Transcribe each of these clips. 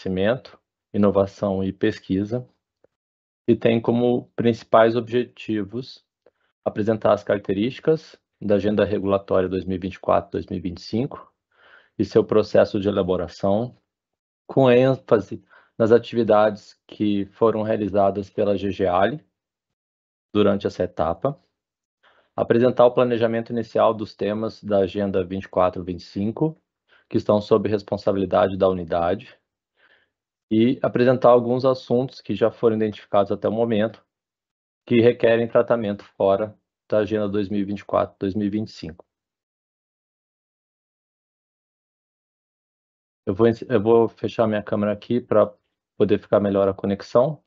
conhecimento, inovação e pesquisa, e tem como principais objetivos apresentar as características da Agenda Regulatória 2024-2025 e seu processo de elaboração, com ênfase nas atividades que foram realizadas pela GGALI durante essa etapa, apresentar o planejamento inicial dos temas da Agenda 24-25, que estão sob responsabilidade da unidade, e apresentar alguns assuntos que já foram identificados até o momento que requerem tratamento fora da Agenda 2024-2025. Eu vou, eu vou fechar minha câmera aqui para poder ficar melhor a conexão.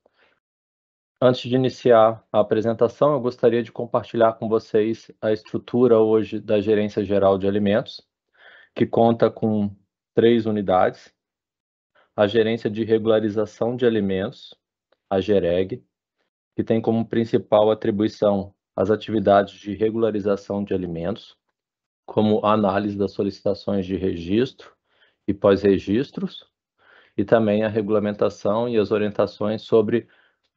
Antes de iniciar a apresentação, eu gostaria de compartilhar com vocês a estrutura hoje da Gerência Geral de Alimentos, que conta com três unidades, a Gerência de Regularização de Alimentos, a GEREG, que tem como principal atribuição as atividades de regularização de alimentos, como análise das solicitações de registro e pós-registros, e também a regulamentação e as orientações sobre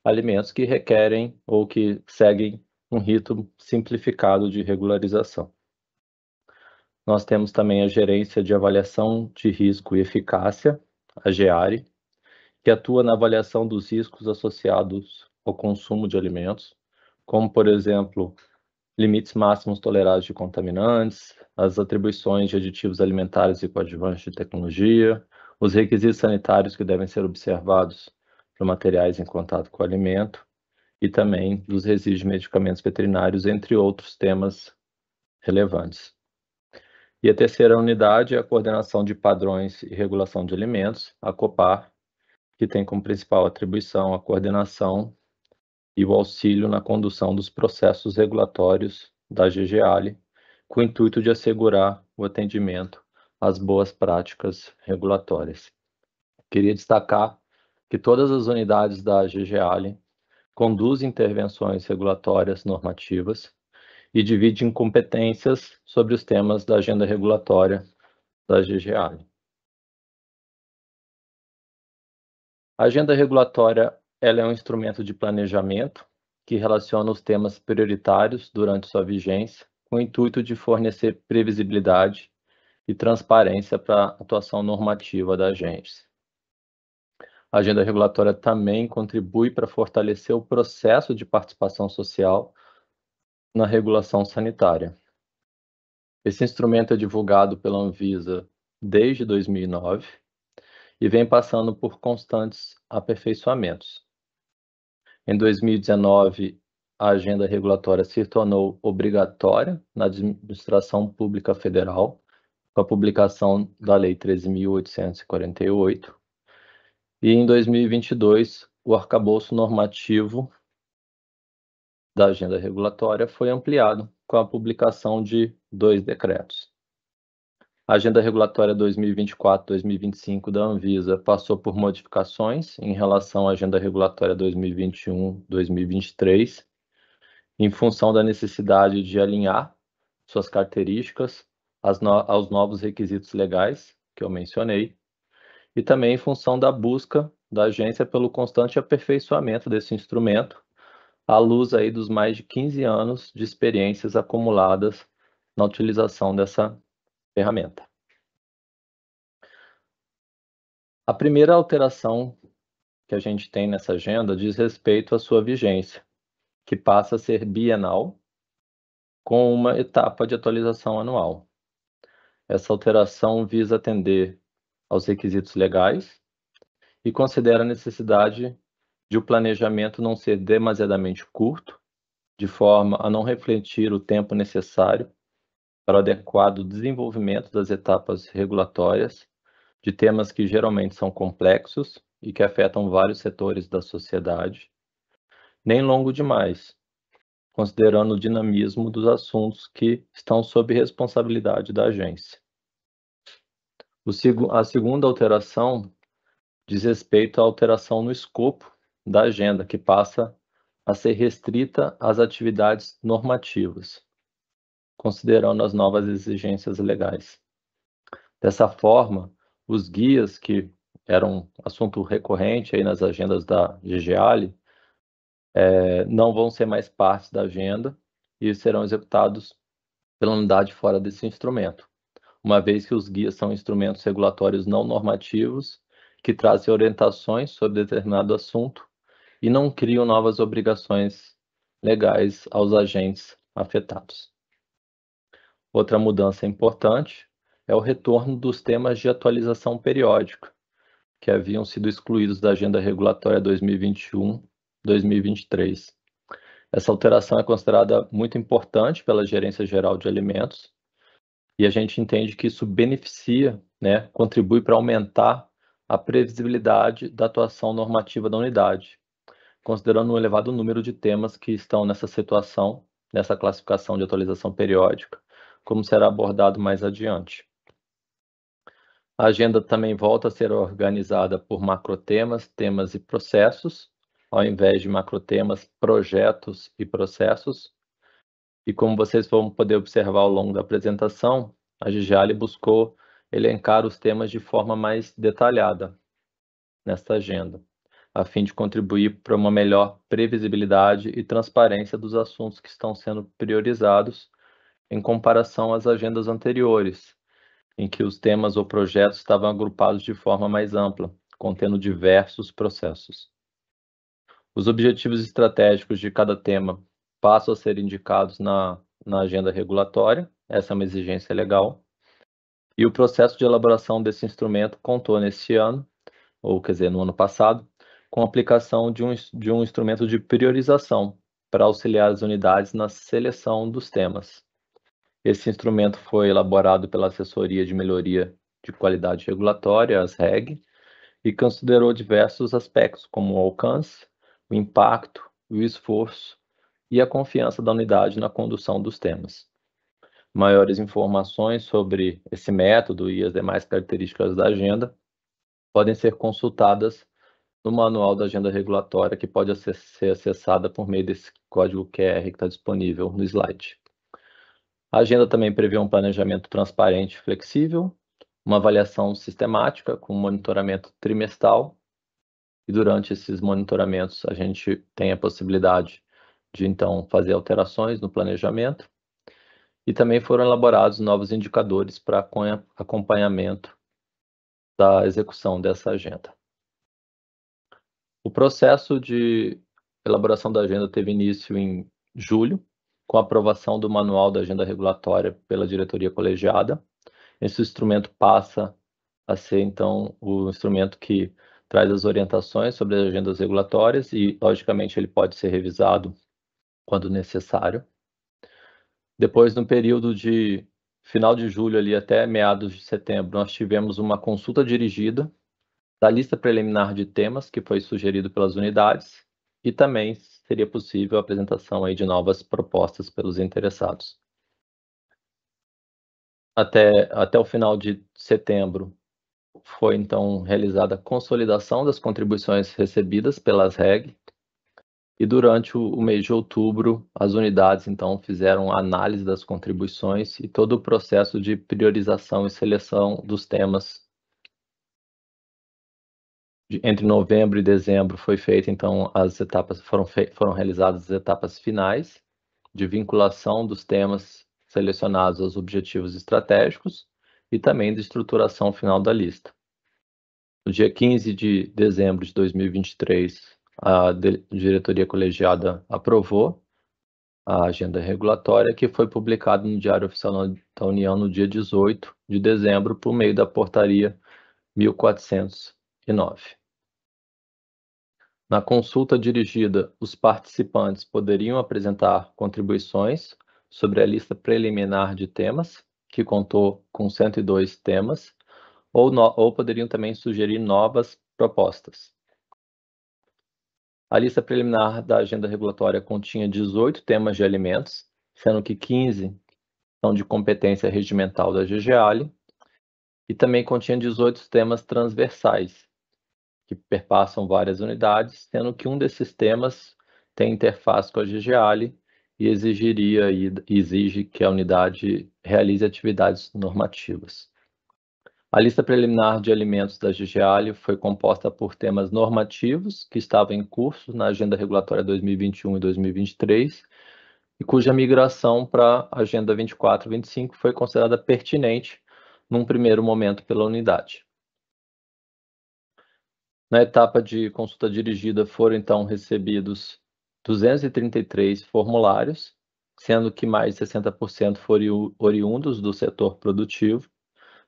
alimentos que requerem ou que seguem um rito simplificado de regularização. Nós temos também a gerência de avaliação de risco e eficácia, a GEARE, que atua na avaliação dos riscos associados ao consumo de alimentos, como, por exemplo, limites máximos toleráveis de contaminantes, as atribuições de aditivos alimentares e coadjuvantes de tecnologia, os requisitos sanitários que devem ser observados para materiais em contato com o alimento e também dos resíduos de medicamentos veterinários, entre outros temas relevantes. E a terceira unidade é a coordenação de padrões e regulação de alimentos, a COPAR, que tem como principal atribuição a coordenação e o auxílio na condução dos processos regulatórios da GGALI, com o intuito de assegurar o atendimento às boas práticas regulatórias. Queria destacar que todas as unidades da GGALI conduzem intervenções regulatórias normativas e divide em competências sobre os temas da agenda regulatória da GGAL. A agenda regulatória ela é um instrumento de planejamento que relaciona os temas prioritários durante sua vigência com o intuito de fornecer previsibilidade e transparência para a atuação normativa da agência. A agenda regulatória também contribui para fortalecer o processo de participação social na regulação sanitária. Esse instrumento é divulgado pela Anvisa desde 2009 e vem passando por constantes aperfeiçoamentos. Em 2019, a agenda regulatória se tornou obrigatória na administração pública federal, com a publicação da Lei 13.848. E em 2022, o arcabouço normativo da agenda regulatória foi ampliado com a publicação de dois decretos. A Agenda Regulatória 2024-2025 da Anvisa passou por modificações em relação à Agenda Regulatória 2021-2023, em função da necessidade de alinhar suas características aos novos requisitos legais que eu mencionei, e também em função da busca da agência pelo constante aperfeiçoamento desse instrumento à luz aí dos mais de 15 anos de experiências acumuladas na utilização dessa ferramenta. A primeira alteração que a gente tem nessa agenda diz respeito à sua vigência, que passa a ser bienal, com uma etapa de atualização anual. Essa alteração visa atender aos requisitos legais e considera a necessidade de o planejamento não ser demasiadamente curto, de forma a não refletir o tempo necessário para o adequado desenvolvimento das etapas regulatórias de temas que geralmente são complexos e que afetam vários setores da sociedade, nem longo demais, considerando o dinamismo dos assuntos que estão sob responsabilidade da agência. a segunda alteração diz respeito à alteração no escopo da agenda, que passa a ser restrita às atividades normativas, considerando as novas exigências legais. Dessa forma, os guias, que eram assunto recorrente aí nas agendas da GGALI, é, não vão ser mais parte da agenda e serão executados pela unidade fora desse instrumento, uma vez que os guias são instrumentos regulatórios não normativos que trazem orientações sobre determinado assunto e não criam novas obrigações legais aos agentes afetados. Outra mudança importante é o retorno dos temas de atualização periódica, que haviam sido excluídos da Agenda Regulatória 2021-2023. Essa alteração é considerada muito importante pela Gerência Geral de Alimentos e a gente entende que isso beneficia, né, contribui para aumentar a previsibilidade da atuação normativa da unidade, considerando um elevado número de temas que estão nessa situação, nessa classificação de atualização periódica, como será abordado mais adiante. A agenda também volta a ser organizada por macrotemas, temas e processos, ao invés de macrotemas, projetos e processos. E como vocês vão poder observar ao longo da apresentação, a Gigiali buscou elencar os temas de forma mais detalhada nesta agenda a fim de contribuir para uma melhor previsibilidade e transparência dos assuntos que estão sendo priorizados em comparação às agendas anteriores, em que os temas ou projetos estavam agrupados de forma mais ampla, contendo diversos processos. Os objetivos estratégicos de cada tema passam a ser indicados na, na agenda regulatória, essa é uma exigência legal, e o processo de elaboração desse instrumento contou nesse ano, ou quer dizer, no ano passado, com a aplicação de um, de um instrumento de priorização para auxiliar as unidades na seleção dos temas. Esse instrumento foi elaborado pela Assessoria de Melhoria de Qualidade Regulatória, ASREG, e considerou diversos aspectos, como o alcance, o impacto, o esforço e a confiança da unidade na condução dos temas. Maiores informações sobre esse método e as demais características da agenda podem ser consultadas no manual da agenda regulatória, que pode ser acessada por meio desse código QR que está disponível no slide. A agenda também prevê um planejamento transparente e flexível, uma avaliação sistemática com monitoramento trimestral, e durante esses monitoramentos a gente tem a possibilidade de então fazer alterações no planejamento, e também foram elaborados novos indicadores para acompanhamento da execução dessa agenda. O processo de elaboração da agenda teve início em julho, com a aprovação do Manual da Agenda Regulatória pela diretoria colegiada. Esse instrumento passa a ser, então, o instrumento que traz as orientações sobre as agendas regulatórias e, logicamente, ele pode ser revisado quando necessário. Depois, no período de final de julho ali até meados de setembro, nós tivemos uma consulta dirigida da lista preliminar de temas que foi sugerido pelas unidades e também seria possível a apresentação aí de novas propostas pelos interessados. Até, até o final de setembro, foi então realizada a consolidação das contribuições recebidas pelas REG e durante o, o mês de outubro as unidades então fizeram análise das contribuições e todo o processo de priorização e seleção dos temas entre novembro e dezembro foi feita, então, as etapas foram, foram realizadas as etapas finais de vinculação dos temas selecionados aos objetivos estratégicos e também da estruturação final da lista. No dia 15 de dezembro de 2023, a diretoria colegiada aprovou a agenda regulatória que foi publicada no Diário Oficial da União no dia 18 de dezembro por meio da portaria 1400 e nove. Na consulta dirigida, os participantes poderiam apresentar contribuições sobre a lista preliminar de temas, que contou com 102 temas, ou, no, ou poderiam também sugerir novas propostas. A lista preliminar da agenda regulatória continha 18 temas de alimentos, sendo que 15 são de competência regimental da GGALI, e também continha 18 temas transversais, que perpassam várias unidades, sendo que um desses temas tem interface com a GGALI e exigiria e exige que a unidade realize atividades normativas. A lista preliminar de alimentos da GGALI foi composta por temas normativos que estavam em curso na Agenda Regulatória 2021 e 2023 e cuja migração para a Agenda 24 e 25 foi considerada pertinente num primeiro momento pela unidade. Na etapa de consulta dirigida foram então recebidos 233 formulários, sendo que mais de 60% foram oriundos do setor produtivo,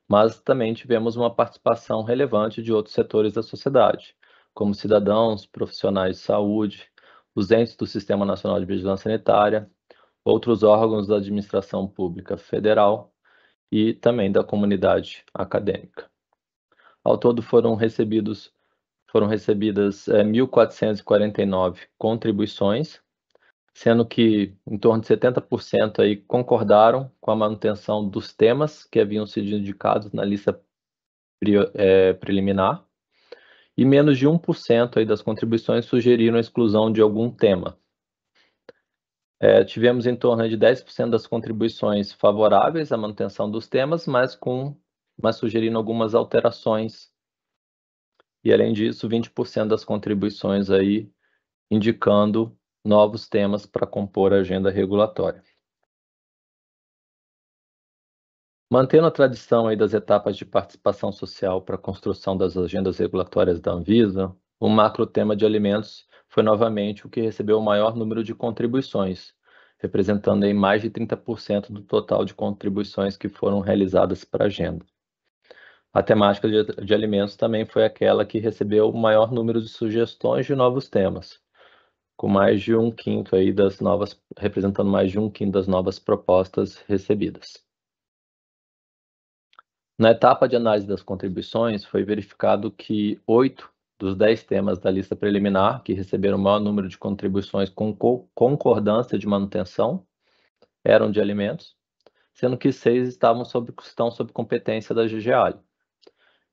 mas também tivemos uma participação relevante de outros setores da sociedade, como cidadãos, profissionais de saúde, os entes do Sistema Nacional de Vigilância Sanitária, outros órgãos da administração pública federal e também da comunidade acadêmica. Ao todo foram recebidos foram recebidas é, eh, 1.449 contribuições, sendo que em torno de 70% aí concordaram com a manutenção dos temas que haviam sido indicados na lista pre, eh, é, preliminar, e menos de 1% aí das contribuições sugeriram a exclusão de algum tema. É, tivemos em torno de 10% das contribuições favoráveis à manutenção dos temas, mas com mas sugerindo algumas alterações e além disso, 20% das contribuições aí indicando novos temas para compor a agenda regulatória. Mantendo a tradição aí das etapas de participação social para a construção das agendas regulatórias da Anvisa, o macro tema de alimentos foi novamente o que recebeu o maior número de contribuições, representando aí mais de 30% do total de contribuições que foram realizadas para a agenda a temática de, de alimentos também foi aquela que recebeu o maior número de sugestões de novos temas, com mais de um quinto aí das novas, representando mais de um quinto das novas propostas recebidas. Na etapa de análise das contribuições, foi verificado que oito dos dez temas da lista preliminar, que receberam o maior número de contribuições com concordância de manutenção, eram de alimentos, sendo que seis estavam sob, estão sob competência da GGALI.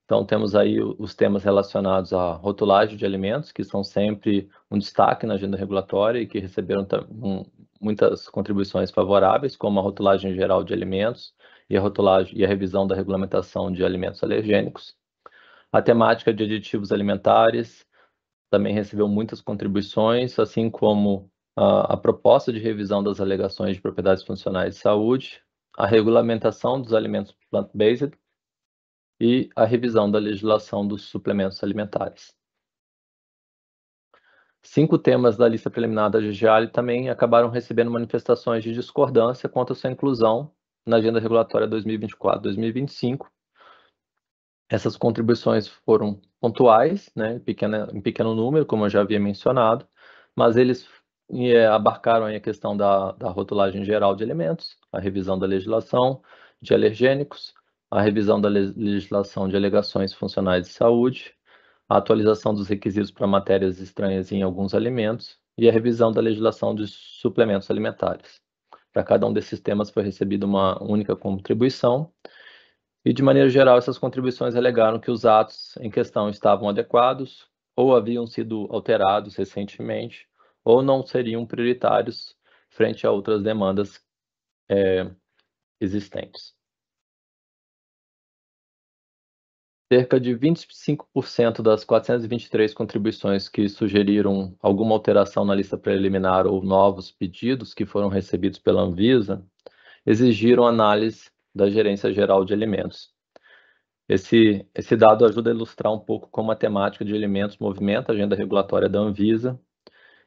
Então, temos aí os temas relacionados à rotulagem de alimentos, que são sempre um destaque na agenda regulatória e que receberam muitas contribuições favoráveis, como a rotulagem geral de alimentos e a, rotulagem, e a revisão da regulamentação de alimentos alergênicos. A temática de aditivos alimentares também recebeu muitas contribuições, assim como a, a proposta de revisão das alegações de propriedades funcionais de saúde, a regulamentação dos alimentos plant-based e a revisão da legislação dos suplementos alimentares. Cinco temas da lista preliminar da GGALI também acabaram recebendo manifestações de discordância quanto à sua inclusão na Agenda Regulatória 2024-2025. Essas contribuições foram pontuais, né, em, em pequeno número, como eu já havia mencionado, mas eles é, abarcaram a questão da, da rotulagem geral de alimentos, a revisão da legislação de alergênicos, a revisão da legislação de alegações funcionais de saúde, a atualização dos requisitos para matérias estranhas em alguns alimentos e a revisão da legislação de suplementos alimentares. Para cada um desses temas foi recebida uma única contribuição, e de maneira geral, essas contribuições alegaram que os atos em questão estavam adequados, ou haviam sido alterados recentemente, ou não seriam prioritários frente a outras demandas é, existentes. cerca de 25% das 423 contribuições que sugeriram alguma alteração na lista preliminar ou novos pedidos que foram recebidos pela Anvisa exigiram análise da Gerência Geral de Alimentos. Esse, esse dado ajuda a ilustrar um pouco como a temática de alimentos movimenta a agenda regulatória da Anvisa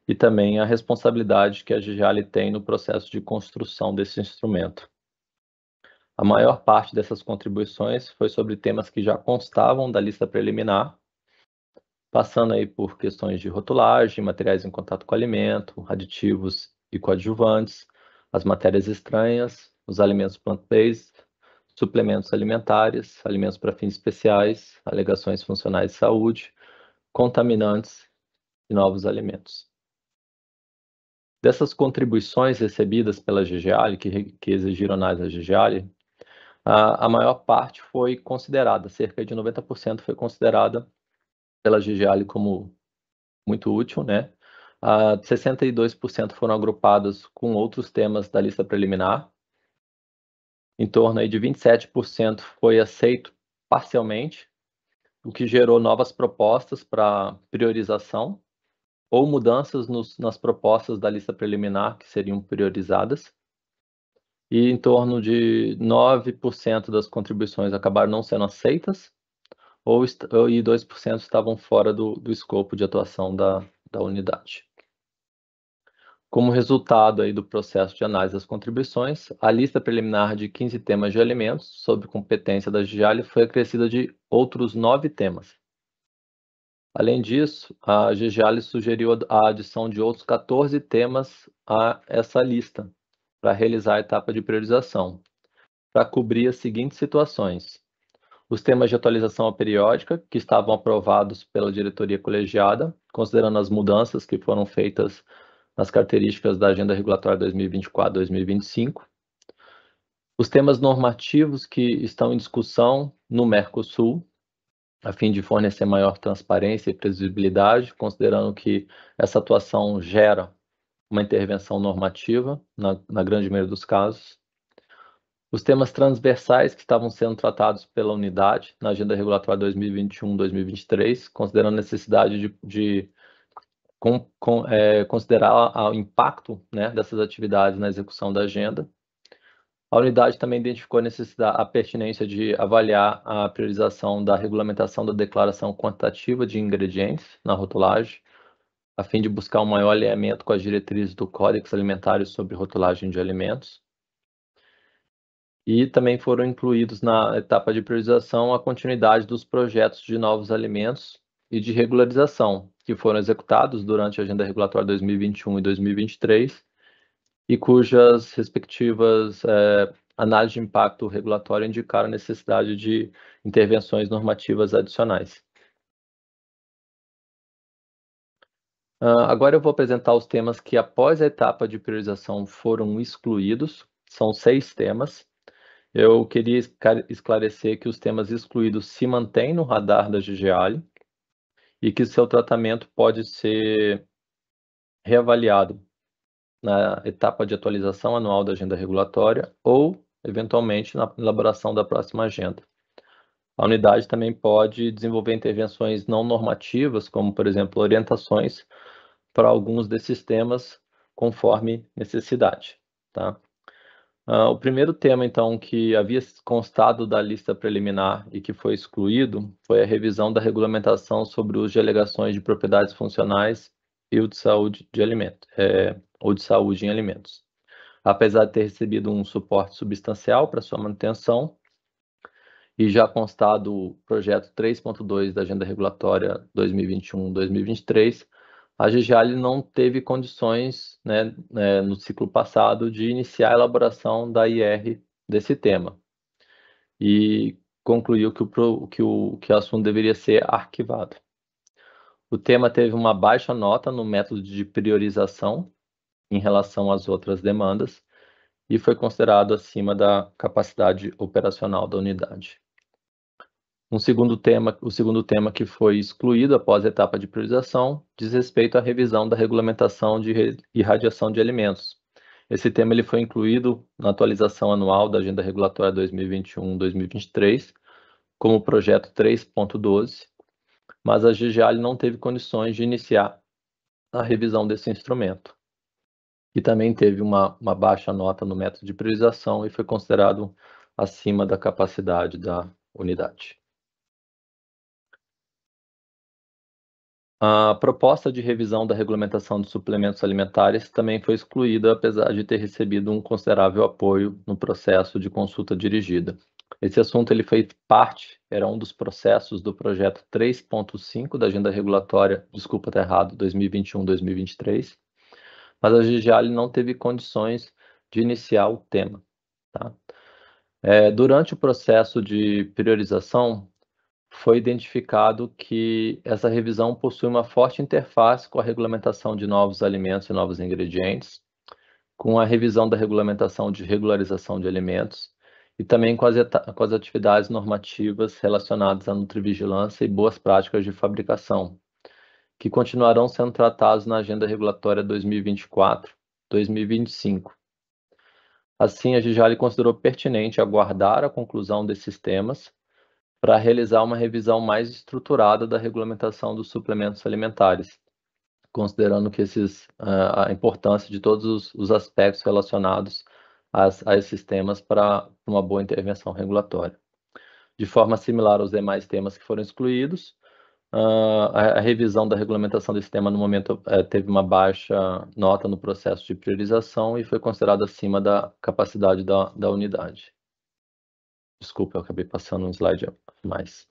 e também a responsabilidade que a Gigali tem no processo de construção desse instrumento. A maior parte dessas contribuições foi sobre temas que já constavam da lista preliminar, passando aí por questões de rotulagem, materiais em contato com alimento, aditivos e coadjuvantes, as matérias estranhas, os alimentos plant-based, suplementos alimentares, alimentos para fins especiais, alegações funcionais de saúde, contaminantes e novos alimentos. Dessas contribuições recebidas pela GGALI, que, que exigiram análise da GGALI, a, maior parte foi considerada, cerca de 90% foi considerada pela GGAL como muito útil, né? Uh, 62% foram agrupadas com outros temas da lista preliminar. Em torno aí de 27% foi aceito parcialmente, o que gerou novas propostas para priorização ou mudanças nos, nas propostas da lista preliminar que seriam priorizadas e em torno de 9% das contribuições acabaram não sendo aceitas ou, e 2% estavam fora do, do escopo de atuação da, da unidade. Como resultado aí do processo de análise das contribuições, a lista preliminar de 15 temas de alimentos sob competência da Gialho foi acrescida de outros nove temas. Além disso, a Gialho sugeriu a adição de outros 14 temas a essa lista, para realizar a etapa de priorização, para cobrir as seguintes situações: os temas de atualização periódica que estavam aprovados pela diretoria colegiada, considerando as mudanças que foram feitas nas características da Agenda Regulatória 2024-2025, os temas normativos que estão em discussão no Mercosul, a fim de fornecer maior transparência e previsibilidade, considerando que essa atuação gera uma intervenção normativa, na, na grande maioria dos casos. Os temas transversais que estavam sendo tratados pela unidade na Agenda Regulatória 2021-2023, considerando a necessidade de, de com, com, é, considerar o impacto né, dessas atividades na execução da agenda. A unidade também identificou a, necessidade, a pertinência de avaliar a priorização da regulamentação da declaração quantitativa de ingredientes na rotulagem, a fim de buscar um maior alinhamento com as diretrizes do Códex Alimentar sobre rotulagem de alimentos. E também foram incluídos na etapa de priorização a continuidade dos projetos de novos alimentos e de regularização, que foram executados durante a Agenda Regulatória 2021 e 2023 e cujas respectivas é, análises de impacto regulatório indicaram a necessidade de intervenções normativas adicionais. Uh, agora eu vou apresentar os temas que, após a etapa de priorização, foram excluídos. São seis temas. Eu queria esclarecer que os temas excluídos se mantêm no radar da GGAL e que seu tratamento pode ser reavaliado na etapa de atualização anual da agenda regulatória ou, eventualmente, na elaboração da próxima agenda. A unidade também pode desenvolver intervenções não normativas, como, por exemplo, orientações para alguns desses temas conforme necessidade. Tá? Uh, o primeiro tema, então, que havia constado da lista preliminar e que foi excluído foi a revisão da regulamentação sobre o uso de alegações de propriedades funcionais e o de saúde de alimento, é, ou de saúde em alimentos. Apesar de ter recebido um suporte substancial para sua manutenção e já constado o projeto 3.2 da Agenda Regulatória 2021-2023, a Gigiali não teve condições, né, né, no ciclo passado, de iniciar a elaboração da IR desse tema. E concluiu que o, que o, que o assunto deveria ser arquivado. O tema teve uma baixa nota no método de priorização em relação às outras demandas e foi considerado acima da capacidade operacional da unidade. Um segundo tema, o segundo tema que foi excluído após a etapa de priorização diz respeito à revisão da regulamentação de irradiação de alimentos. Esse tema ele foi incluído na atualização anual da Agenda Regulatória 2021-2023, como projeto 3.12, mas a GGAL não teve condições de iniciar a revisão desse instrumento. E também teve uma, uma baixa nota no método de priorização e foi considerado acima da capacidade da unidade. A proposta de revisão da regulamentação de suplementos alimentares também foi excluída, apesar de ter recebido um considerável apoio no processo de consulta dirigida. Esse assunto ele fez parte, era um dos processos do projeto 3.5 da agenda regulatória, desculpa tá errado, 2021-2023, mas a Gigiali não teve condições de iniciar o tema. Tá? É, durante o processo de priorização, foi identificado que essa revisão possui uma forte interface com a regulamentação de novos alimentos e novos ingredientes, com a revisão da regulamentação de regularização de alimentos e também com as, com as atividades normativas relacionadas à nutrivigilância e boas práticas de fabricação, que continuarão sendo tratados na Agenda Regulatória 2024-2025. Assim, a Gijali considerou pertinente aguardar a conclusão desses temas para realizar uma revisão mais estruturada da regulamentação dos suplementos alimentares, considerando que esses, ah, a importância de todos os, os aspectos relacionados as, a esses temas para uma boa intervenção regulatória. De forma similar aos demais temas que foram excluídos, ah, a, revisão da regulamentação desse tema, no momento, eh, teve uma baixa nota no processo de priorização e foi considerada acima da capacidade da, da unidade. Desculpa, eu acabei passando um slide a mais.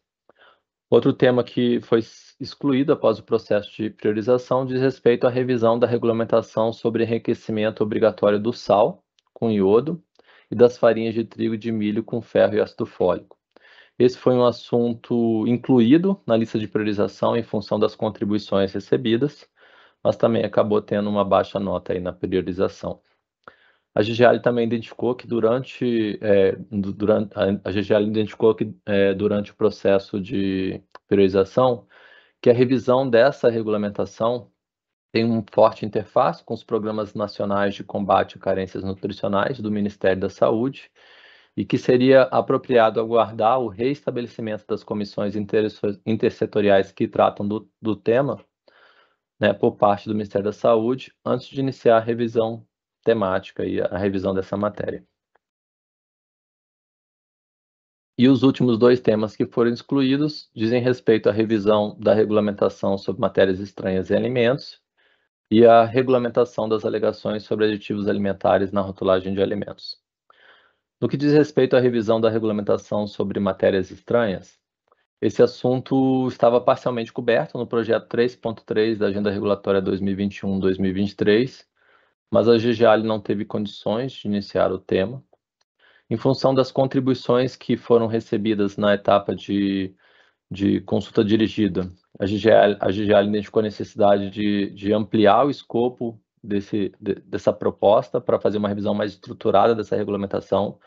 Outro tema que foi excluído após o processo de priorização diz respeito à revisão da regulamentação sobre enriquecimento obrigatório do sal com iodo e das farinhas de trigo e de milho com ferro e ácido fólico. Esse foi um assunto incluído na lista de priorização em função das contribuições recebidas, mas também acabou tendo uma baixa nota aí na priorização. A GGL também identificou que durante, é, durante a GGL identificou que é, durante o processo de priorização que a revisão dessa regulamentação tem um forte interface com os programas nacionais de combate a carências nutricionais do Ministério da Saúde e que seria apropriado aguardar o reestabelecimento das comissões intersetoriais que tratam do, do tema né, por parte do Ministério da Saúde antes de iniciar a revisão temática e a revisão dessa matéria. E os últimos dois temas que foram excluídos dizem respeito à revisão da regulamentação sobre matérias estranhas e alimentos e à regulamentação das alegações sobre aditivos alimentares na rotulagem de alimentos. No que diz respeito à revisão da regulamentação sobre matérias estranhas, esse assunto estava parcialmente coberto no projeto 3.3 da Agenda Regulatória 2021-2023, mas a GGAL não teve condições de iniciar o tema. Em função das contribuições que foram recebidas na etapa de, de consulta dirigida, a GGAL, a GGAL identificou a necessidade de, de ampliar o escopo desse, de, dessa proposta para fazer uma revisão mais estruturada dessa regulamentação.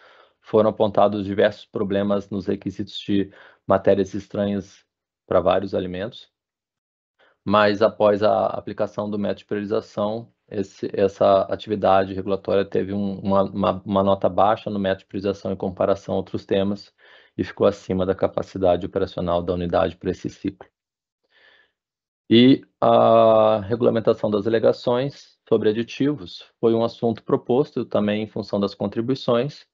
Foram apontados diversos problemas nos requisitos de matérias estranhas para vários alimentos, mas após a aplicação do método de priorização, esse, essa atividade regulatória teve um, uma, uma, uma, nota baixa no método de priorização em comparação a outros temas e ficou acima da capacidade operacional da unidade para esse ciclo. E a regulamentação das alegações sobre aditivos foi um assunto proposto também em função das contribuições,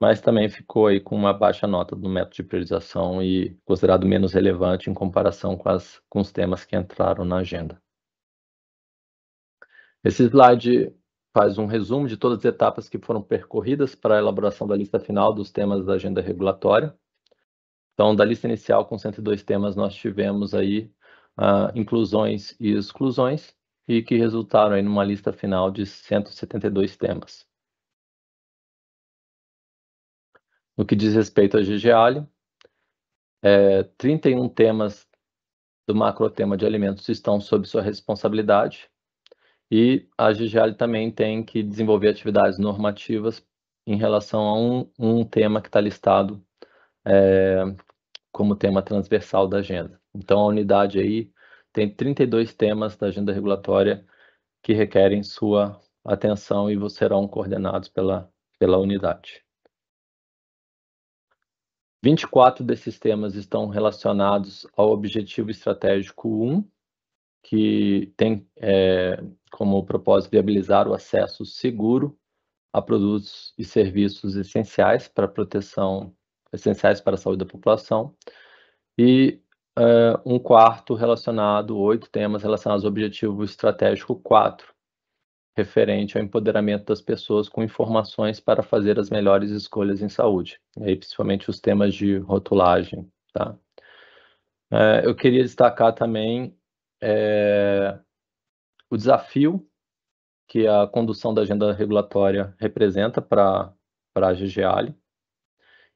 mas também ficou aí com uma baixa nota no método de priorização e considerado menos relevante em comparação com, as, com os temas que entraram na agenda. Esse slide faz um resumo de todas as etapas que foram percorridas para a elaboração da lista final dos temas da agenda regulatória. Então, da lista inicial com 102 temas, nós tivemos aí uh, inclusões e exclusões, e que resultaram aí numa lista final de 172 temas. No que diz respeito à GGALI, é, 31 temas do macrotema de alimentos estão sob sua responsabilidade, e a Gigiali também tem que desenvolver atividades normativas em relação a um, um tema que está listado é, como tema transversal da agenda. Então, a unidade aí tem 32 temas da agenda regulatória que requerem sua atenção e serão coordenados pela, pela unidade. 24 desses temas estão relacionados ao objetivo estratégico 1, que tem é, como propósito viabilizar o acesso seguro a produtos e serviços essenciais para proteção, essenciais para a saúde da população, e uh, um quarto relacionado, oito temas relacionados ao objetivo estratégico 4, referente ao empoderamento das pessoas com informações para fazer as melhores escolhas em saúde, e aí principalmente os temas de rotulagem. Tá? Uh, eu queria destacar também é, o desafio que a condução da agenda regulatória representa para a GGALE.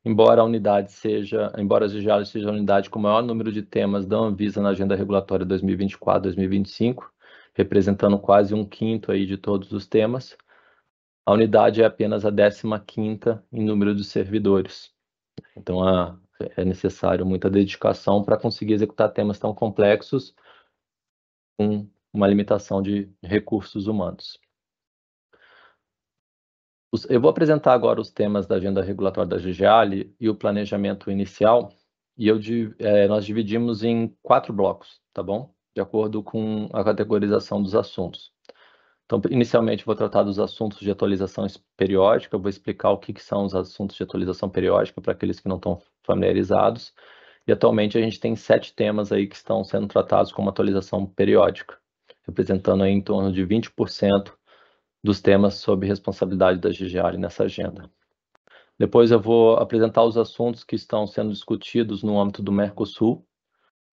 Embora a unidade seja, embora a GGALE seja a unidade com o maior número de temas da Anvisa na agenda regulatória 2024-2025, representando quase um quinto aí de todos os temas, a unidade é apenas a 15ª em número de servidores. Então, a, é necessário muita dedicação para conseguir executar temas tão complexos com uma limitação de recursos humanos. Eu vou apresentar agora os temas da agenda regulatória da GGAL e o planejamento inicial, e eu, é, nós dividimos em quatro blocos, tá bom? De acordo com a categorização dos assuntos. Então, inicialmente, vou tratar dos assuntos de atualização periódica, vou explicar o que, que são os assuntos de atualização periódica para aqueles que não estão familiarizados. E atualmente a gente tem sete temas aí que estão sendo tratados como atualização periódica representando aí em torno de 20% dos temas sob responsabilidade da GGARE nessa agenda. Depois eu vou apresentar os assuntos que estão sendo discutidos no âmbito do Mercosul.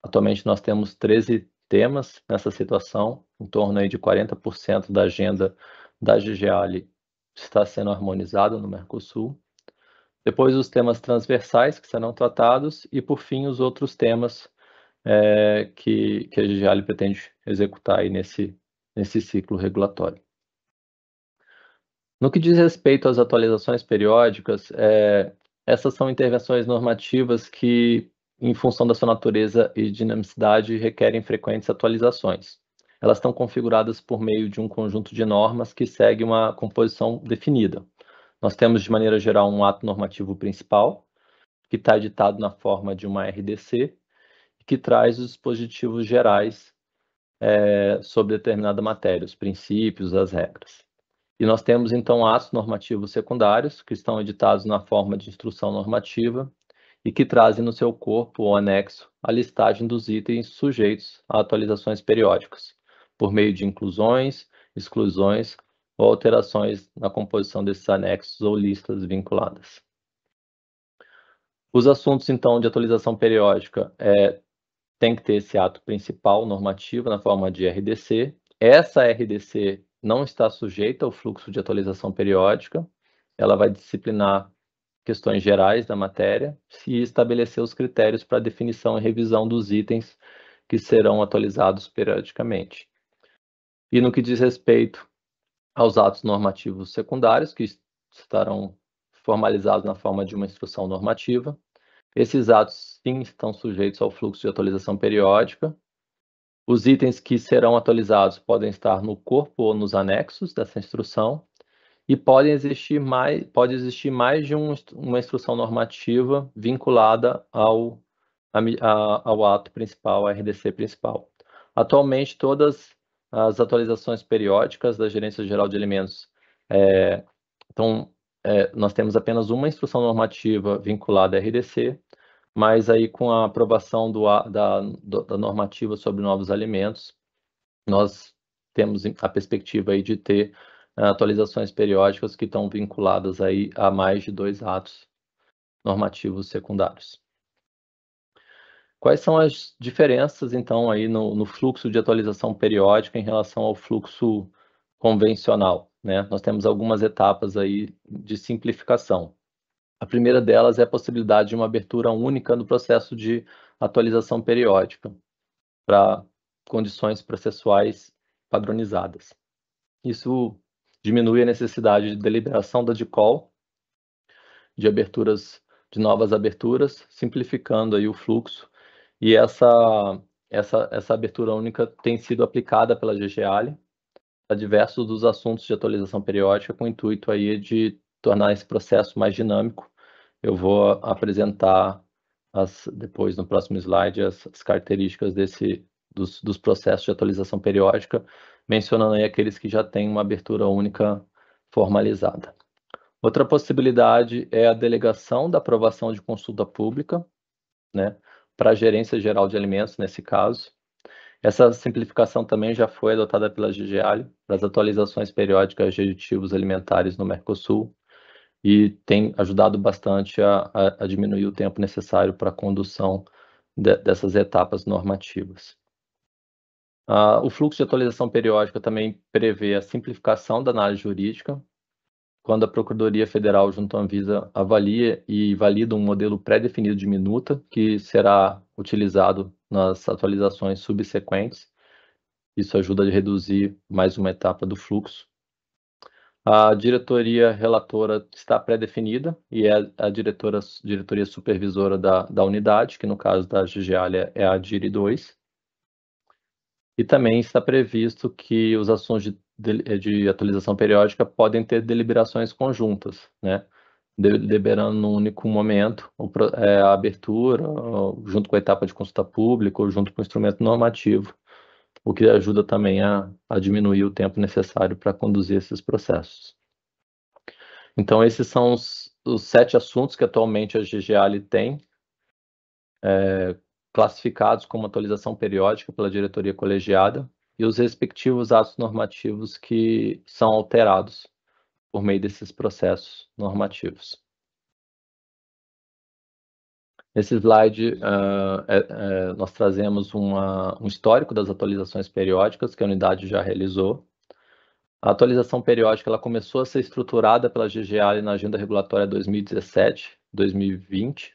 Atualmente nós temos 13 temas nessa situação, em torno aí de 40% da agenda da GGALE está sendo harmonizada no Mercosul. Depois os temas transversais que serão tratados e por fim os outros temas é, que, que a Giali pretende executar aí nesse, nesse ciclo regulatório. No que diz respeito às atualizações periódicas, é, essas são intervenções normativas que, em função da sua natureza e dinamicidade, requerem frequentes atualizações. Elas estão configuradas por meio de um conjunto de normas que segue uma composição definida. Nós temos, de maneira geral, um ato normativo principal, que está editado na forma de uma RDC, que traz os dispositivos gerais é, sobre determinada matéria, os princípios, as regras. E nós temos, então, atos normativos secundários, que estão editados na forma de instrução normativa e que trazem no seu corpo ou anexo a listagem dos itens sujeitos a atualizações periódicas, por meio de inclusões, exclusões ou alterações na composição desses anexos ou listas vinculadas. Os assuntos, então, de atualização periódica é, tem que ter esse ato principal normativo na forma de RDC. Essa RDC não está sujeita ao fluxo de atualização periódica, ela vai disciplinar questões gerais da matéria e estabelecer os critérios para definição e revisão dos itens que serão atualizados periodicamente. E no que diz respeito aos atos normativos secundários, que estarão formalizados na forma de uma instrução normativa, esses atos, sim, estão sujeitos ao fluxo de atualização periódica. Os itens que serão atualizados podem estar no corpo ou nos anexos dessa instrução e podem existir mais, pode existir mais de um, uma instrução normativa vinculada ao, a, ao ato principal, à RDC principal. Atualmente, todas as atualizações periódicas da Gerência Geral de Alimentos é, então, é, nós temos apenas uma instrução normativa vinculada à RDC mas aí com a aprovação do, da, da normativa sobre novos alimentos, nós temos a perspectiva aí de ter eh, atualizações periódicas que estão vinculadas aí a mais de dois atos normativos secundários. Quais são as diferenças, então, aí no, no fluxo de atualização periódica em relação ao fluxo convencional? Né? Nós temos algumas etapas aí de simplificação. A primeira delas é a possibilidade de uma abertura única no processo de atualização periódica para condições processuais padronizadas. Isso diminui a necessidade de deliberação da DICOL, de aberturas, de novas aberturas, simplificando aí o fluxo. E essa, essa, essa abertura única tem sido aplicada pela GGALE a diversos dos assuntos de atualização periódica com o intuito aí de tornar esse processo mais dinâmico eu vou apresentar as, depois no próximo slide as, as características desse, dos, dos, processos de atualização periódica, mencionando aí aqueles que já têm uma abertura única formalizada. Outra possibilidade é a delegação da aprovação de consulta pública, né, para a Gerência Geral de Alimentos, nesse caso. Essa simplificação também já foi adotada pela GGAL para as atualizações periódicas de aditivos alimentares no Mercosul, e tem ajudado bastante a, a, a diminuir o tempo necessário para a condução de, dessas etapas normativas. Ah, o fluxo de atualização periódica também prevê a simplificação da análise jurídica, quando a Procuradoria Federal, junto à Anvisa, avalia e valida um modelo pré-definido de minuta, que será utilizado nas atualizações subsequentes. Isso ajuda a reduzir mais uma etapa do fluxo. A diretoria relatora está pré-definida e é a diretora, diretoria supervisora da, da unidade, que no caso da Gigialia é a DIRI 2. E também está previsto que os assuntos de, de, de atualização periódica podem ter deliberações conjuntas, né? deliberando num único momento é, a abertura, junto com a etapa de consulta pública ou junto com o instrumento normativo o que ajuda também a, a diminuir o tempo necessário para conduzir esses processos. Então, esses são os, os, sete assuntos que atualmente a GGALI tem, é, classificados como atualização periódica pela diretoria colegiada, e os respectivos atos normativos que são alterados por meio desses processos normativos. Nesse slide, uh, é, é, nós trazemos uma, um histórico das atualizações periódicas que a unidade já realizou. A atualização periódica ela começou a ser estruturada pela GGAL na Agenda Regulatória 2017-2020.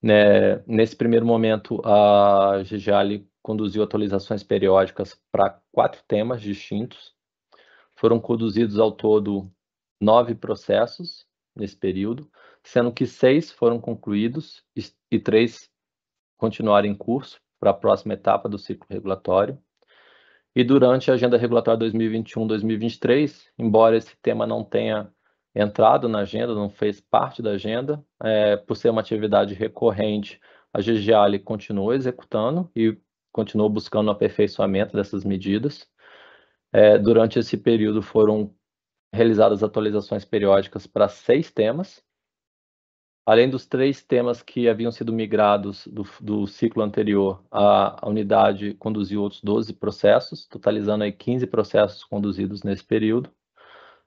Né, nesse primeiro momento, a GGAL conduziu atualizações periódicas para quatro temas distintos. Foram conduzidos ao todo nove processos nesse período, sendo que seis foram concluídos e três continuaram em curso para a próxima etapa do ciclo regulatório. E durante a Agenda Regulatória 2021-2023, embora esse tema não tenha entrado na agenda, não fez parte da agenda, é, por ser uma atividade recorrente, a GGALE continuou executando e continuou buscando o aperfeiçoamento dessas medidas. É, durante esse período foram realizadas atualizações periódicas para seis temas, além dos três temas que haviam sido migrados do, do ciclo anterior, a, a, unidade conduziu outros 12 processos, totalizando aí 15 processos conduzidos nesse período.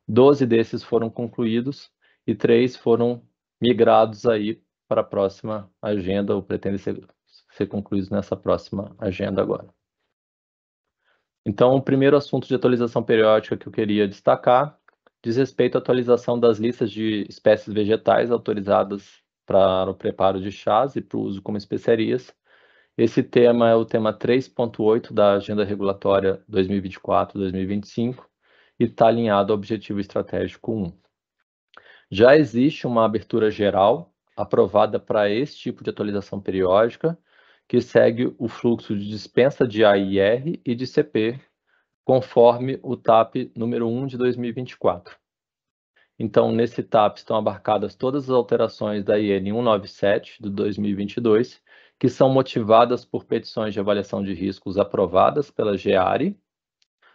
12 desses foram concluídos e três foram migrados aí para a próxima agenda, ou pretendem ser, ser concluídos nessa próxima agenda agora. Então, o primeiro assunto de atualização periódica que eu queria destacar diz respeito à atualização das listas de espécies vegetais autorizadas para o preparo de chás e para o uso como especiarias. Esse tema é o tema 3.8 da Agenda Regulatória 2024-2025 e está alinhado ao Objetivo Estratégico 1. Já existe uma abertura geral aprovada para esse tipo de atualização periódica, que segue o fluxo de dispensa de AIR e de CP conforme o TAP número 1 de 2024. Então, nesse TAP estão abarcadas todas as alterações da IN 197 de 2022, que são motivadas por petições de avaliação de riscos aprovadas pela GEARI,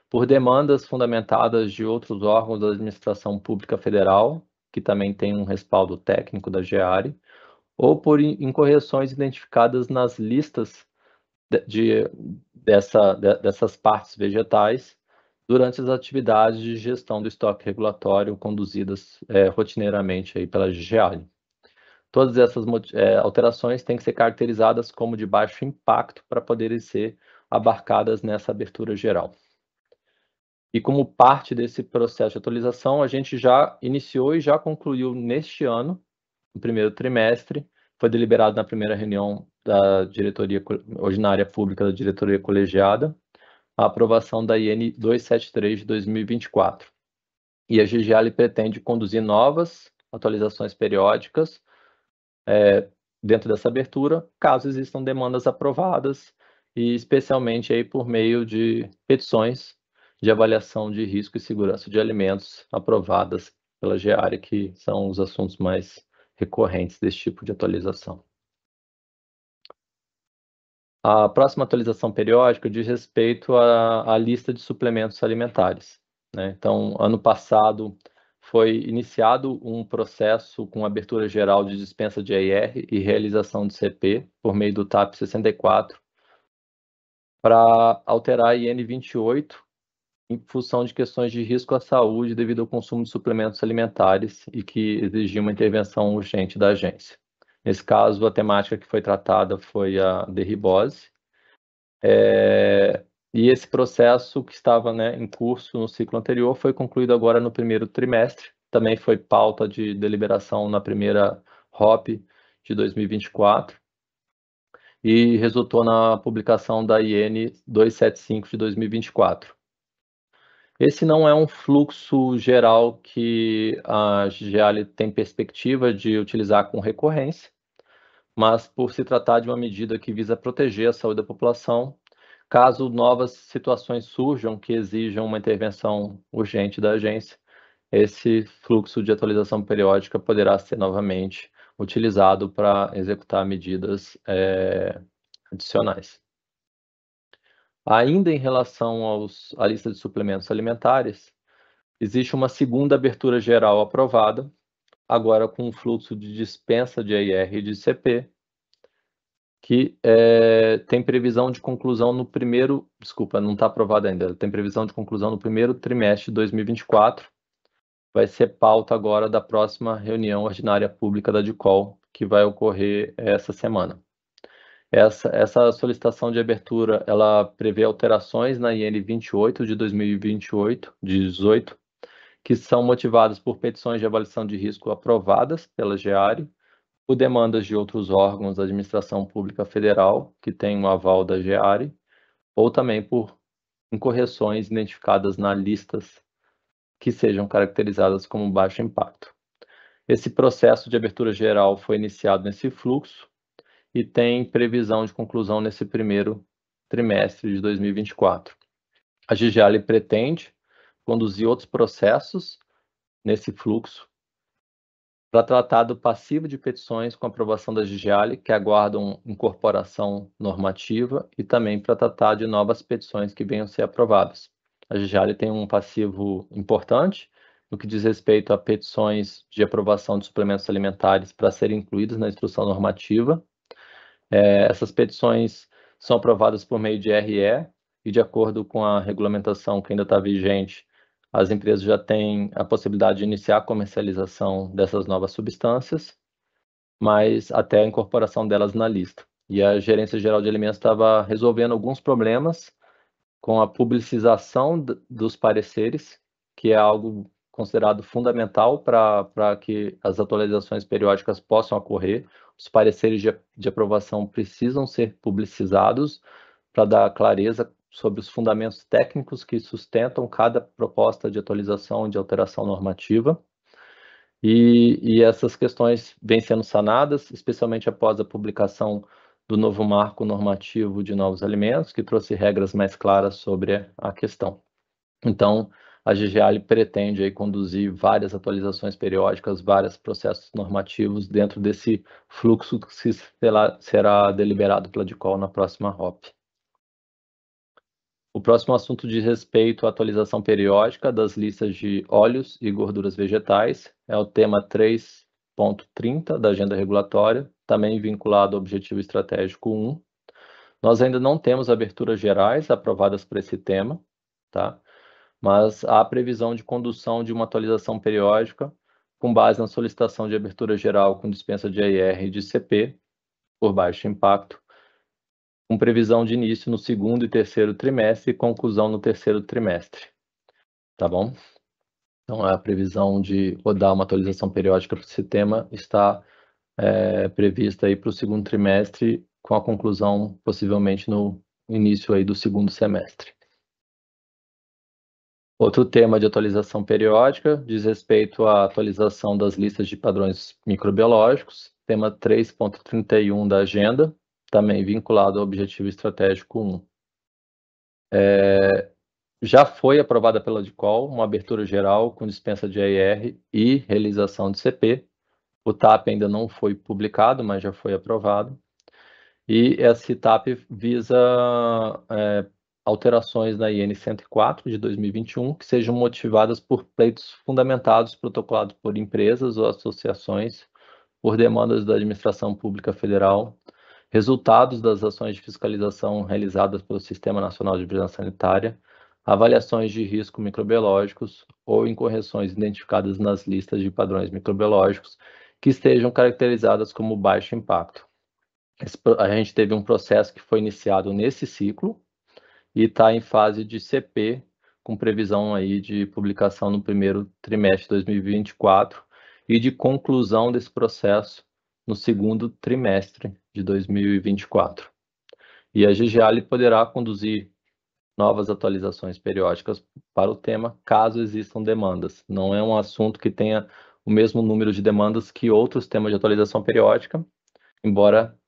por demandas fundamentadas de outros órgãos da administração pública federal, que também tem um respaldo técnico da GEARI, ou por incorreções identificadas nas listas de, dessa, de, dessas partes vegetais durante as atividades de gestão do estoque regulatório conduzidas é, rotineiramente aí pela GGALI. Todas essas é, alterações têm que ser caracterizadas como de baixo impacto para poderem ser abarcadas nessa abertura geral. E como parte desse processo de atualização, a gente já iniciou e já concluiu neste ano, no primeiro trimestre, foi deliberado na primeira reunião da diretoria, hoje na área pública da diretoria colegiada, a aprovação da IN 273 de 2024. E a GGALE pretende conduzir novas atualizações periódicas é, dentro dessa abertura, caso existam demandas aprovadas, e especialmente aí por meio de petições de avaliação de risco e segurança de alimentos aprovadas pela GEARE, que são os assuntos mais recorrentes desse tipo de atualização. A próxima atualização periódica diz respeito à, à lista de suplementos alimentares. Né? Então, ano passado foi iniciado um processo com abertura geral de dispensa de AR e realização de CP por meio do TAP 64 para alterar a IN 28 em função de questões de risco à saúde devido ao consumo de suplementos alimentares e que exigia uma intervenção urgente da agência. Nesse caso, a temática que foi tratada foi a derribose. É, e esse processo que estava né, em curso no ciclo anterior foi concluído agora no primeiro trimestre. Também foi pauta de deliberação na primeira ROP de 2024 e resultou na publicação da IN 275 de 2024. Esse não é um fluxo geral que a Giali tem perspectiva de utilizar com recorrência, mas por se tratar de uma medida que visa proteger a saúde da população, caso novas situações surjam que exijam uma intervenção urgente da agência, esse fluxo de atualização periódica poderá ser novamente utilizado para executar medidas é, adicionais. Ainda em relação aos, à lista de suplementos alimentares, existe uma segunda abertura geral aprovada, agora com um fluxo de dispensa de IR e de CP, que é, tem previsão de conclusão no primeiro, desculpa, não está aprovada ainda, tem previsão de conclusão no primeiro trimestre de 2024. Vai ser pauta agora da próxima reunião ordinária pública da DICOL, que vai ocorrer é, essa semana. Essa, essa solicitação de abertura, ela prevê alterações na IN 28 de 2028, de 18, que são motivadas por petições de avaliação de risco aprovadas pela GEARE, por demandas de outros órgãos da administração pública federal, que têm o aval da GEARE, ou também por incorreções identificadas na listas que sejam caracterizadas como baixo impacto. Esse processo de abertura geral foi iniciado nesse fluxo e tem previsão de conclusão nesse primeiro trimestre de 2024. A Gigiali pretende conduzir outros processos nesse fluxo para tratar do passivo de petições com aprovação da Gigiali, que aguardam incorporação normativa, e também para tratar de novas petições que venham a ser aprovadas. A Gigiali tem um passivo importante no que diz respeito a petições de aprovação de suplementos alimentares para serem incluídos na instrução normativa. É, essas petições são aprovadas por meio de RE e, de acordo com a regulamentação que ainda está vigente, as empresas já têm a possibilidade de iniciar a comercialização dessas novas substâncias, mas até a incorporação delas na lista. E a Gerência Geral de Alimentos estava resolvendo alguns problemas com a publicização dos pareceres, que é algo considerado fundamental para que as atualizações periódicas possam ocorrer. Os pareceres de, de aprovação precisam ser publicizados para dar clareza sobre os fundamentos técnicos que sustentam cada proposta de atualização de alteração normativa. E, e, essas questões vêm sendo sanadas, especialmente após a publicação do novo marco normativo de novos alimentos, que trouxe regras mais claras sobre a questão. Então, a GGAL pretende aí, conduzir várias atualizações periódicas, vários processos normativos dentro desse fluxo que será, será deliberado pela DICOL na próxima ROP. O próximo assunto diz respeito à atualização periódica das listas de óleos e gorduras vegetais. É o tema 3.30 da agenda regulatória, também vinculado ao objetivo estratégico 1. Nós ainda não temos aberturas gerais aprovadas para esse tema, tá? mas há previsão de condução de uma atualização periódica com base na solicitação de abertura geral com dispensa de IR e de CP por baixo impacto com previsão de início no segundo e terceiro trimestre e conclusão no terceiro trimestre. Tá bom? Então, a previsão de rodar uma atualização periódica para o sistema está é, prevista aí para o segundo trimestre, com a conclusão possivelmente no início aí do segundo semestre. Outro tema de atualização periódica diz respeito à atualização das listas de padrões microbiológicos, tema 3.31 da agenda, também vinculado ao Objetivo Estratégico 1. É, já foi aprovada pela DICOL uma abertura geral com dispensa de AR e realização de CP. O TAP ainda não foi publicado, mas já foi aprovado. E esse TAP visa é, alterações na IN 104 de 2021 que sejam motivadas por pleitos fundamentados protocolados por empresas ou associações por demandas da administração pública federal resultados das ações de fiscalização realizadas pelo Sistema Nacional de Vigilância Sanitária, avaliações de risco microbiológicos ou incorreções identificadas nas listas de padrões microbiológicos que estejam caracterizadas como baixo impacto. Esse, a gente teve um processo que foi iniciado nesse ciclo e está em fase de CP, com previsão aí de publicação no primeiro trimestre de 2024 e de conclusão desse processo no segundo trimestre de 2024. E a GGALI poderá conduzir novas atualizações periódicas para o tema, caso existam demandas. Não é um assunto que tenha o mesmo número de demandas que outros temas de atualização periódica, embora